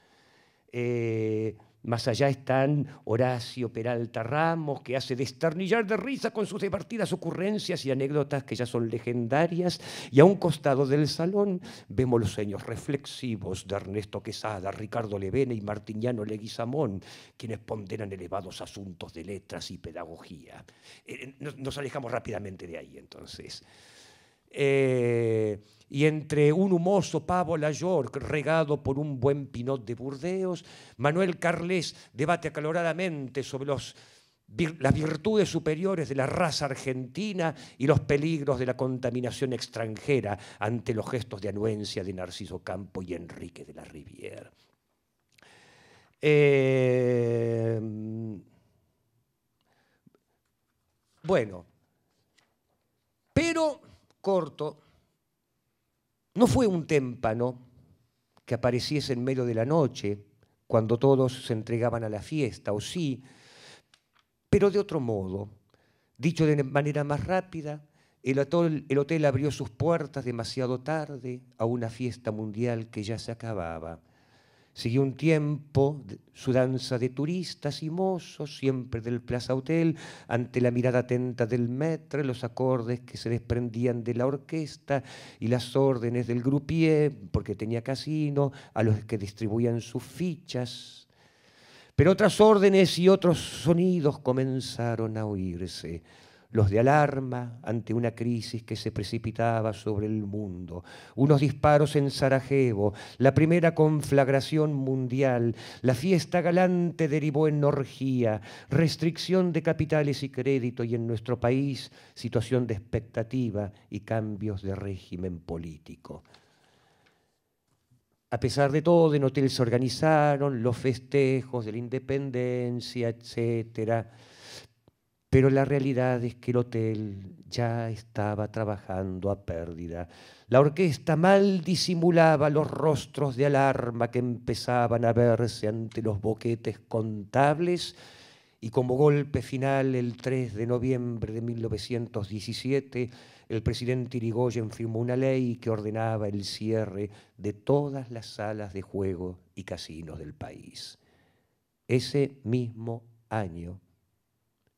Eh, más allá están Horacio Peralta Ramos, que hace desternillar de risa con sus divertidas ocurrencias y anécdotas que ya son legendarias, y a un costado del salón vemos los sueños reflexivos de Ernesto Quesada, Ricardo Levene y Martiniano Leguizamón, quienes ponderan elevados asuntos de letras y pedagogía. Eh, eh, nos alejamos rápidamente de ahí entonces. Eh, y entre un humoso pavo york regado por un buen pinot de Burdeos, Manuel Carles debate acaloradamente sobre las virtudes superiores de la raza argentina y los peligros de la contaminación extranjera ante los gestos de anuencia de Narciso Campo y Enrique de la Riviera. Eh, bueno, pero corto, no fue un témpano que apareciese en medio de la noche, cuando todos se entregaban a la fiesta, o sí, pero de otro modo. Dicho de manera más rápida, el hotel, abrió sus puertas demasiado tarde a una fiesta mundial que ya se acababa Siguió un tiempo su danza de turistas y mozos, siempre del Plaza Hotel, ante la mirada atenta del maître, los acordes que se desprendían de la orquesta y las órdenes del grupier, porque tenía casino, a los que distribuían sus fichas. Pero otras órdenes y otros sonidos comenzaron a oírse los de alarma ante una crisis que se precipitaba sobre el mundo, unos disparos en Sarajevo, la primera conflagración mundial, la fiesta galante derivó en orgía, restricción de capitales y crédito y en nuestro país situación de expectativa y cambios de régimen político. A pesar de todo, en hotel se organizaron los festejos de la independencia, etcétera pero la realidad es que el hotel ya estaba trabajando a pérdida. La orquesta mal disimulaba los rostros de alarma que empezaban a verse ante los boquetes contables y como golpe final el 3 de noviembre de 1917 el presidente Irigoyen firmó una ley que ordenaba el cierre de todas las salas de juego y casinos del país. Ese mismo año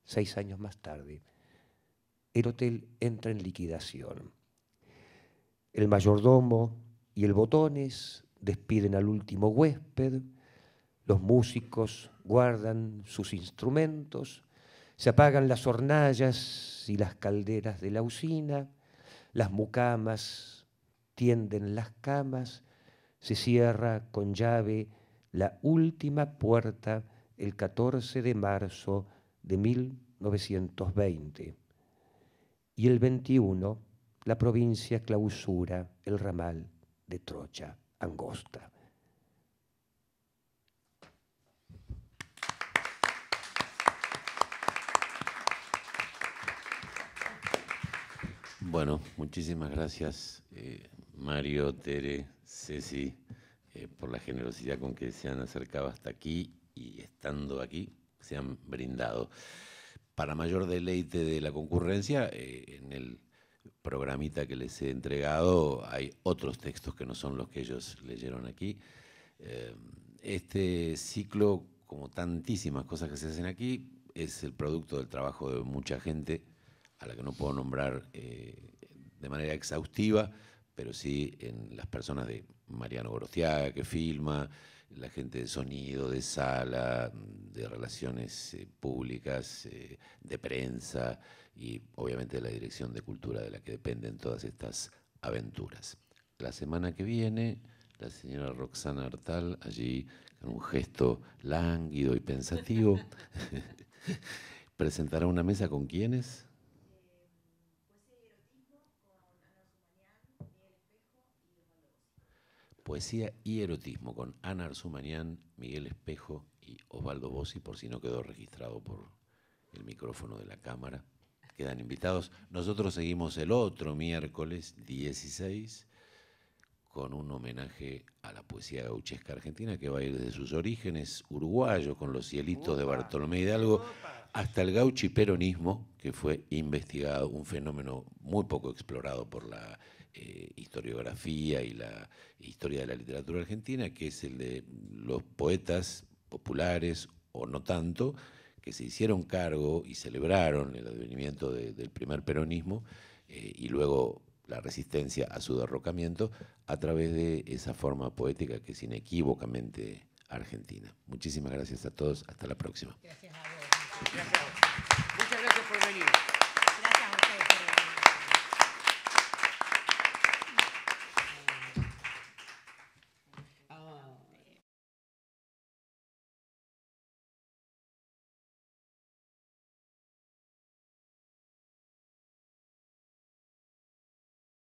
Seis años más tarde, el hotel entra en liquidación. El mayordomo y el botones despiden al último huésped, los músicos guardan sus instrumentos, se apagan las hornallas y las calderas de la usina, las mucamas tienden las camas, se cierra con llave la última puerta el 14 de marzo de 1920. Y el 21, la provincia clausura el ramal de Trocha Angosta. Bueno, muchísimas gracias eh, Mario, Tere, Ceci, eh, por la generosidad con que se han acercado hasta aquí y estando aquí se han brindado. Para mayor deleite de la concurrencia, eh, en el programita que les he entregado hay otros textos que no son los que ellos leyeron aquí. Eh, este ciclo, como tantísimas cosas que se hacen aquí, es el producto del trabajo de mucha gente, a la que no puedo nombrar eh, de manera exhaustiva, pero sí en las personas de Mariano Gorostiaga, que filma, la gente de sonido, de sala, de relaciones eh, públicas, eh, de prensa y obviamente de la Dirección de Cultura de la que dependen todas estas aventuras. La semana que viene, la señora Roxana Artal, allí con un gesto lánguido y pensativo, presentará una mesa con quienes? Poesía y erotismo con Ana Arzumanian, Miguel Espejo y Osvaldo Bossi, por si no quedó registrado por el micrófono de la cámara. Quedan invitados. Nosotros seguimos el otro miércoles 16 con un homenaje a la poesía gauchesca argentina que va a ir desde sus orígenes uruguayos con los cielitos de Bartolomé Hidalgo hasta el peronismo, que fue investigado, un fenómeno muy poco explorado por la eh, historiografía y la historia de la literatura argentina, que es el de los poetas populares o no tanto, que se hicieron cargo y celebraron el advenimiento del primer peronismo eh, y luego la resistencia a su derrocamiento a través de esa forma poética que es inequívocamente argentina. Muchísimas gracias a todos, hasta la próxima.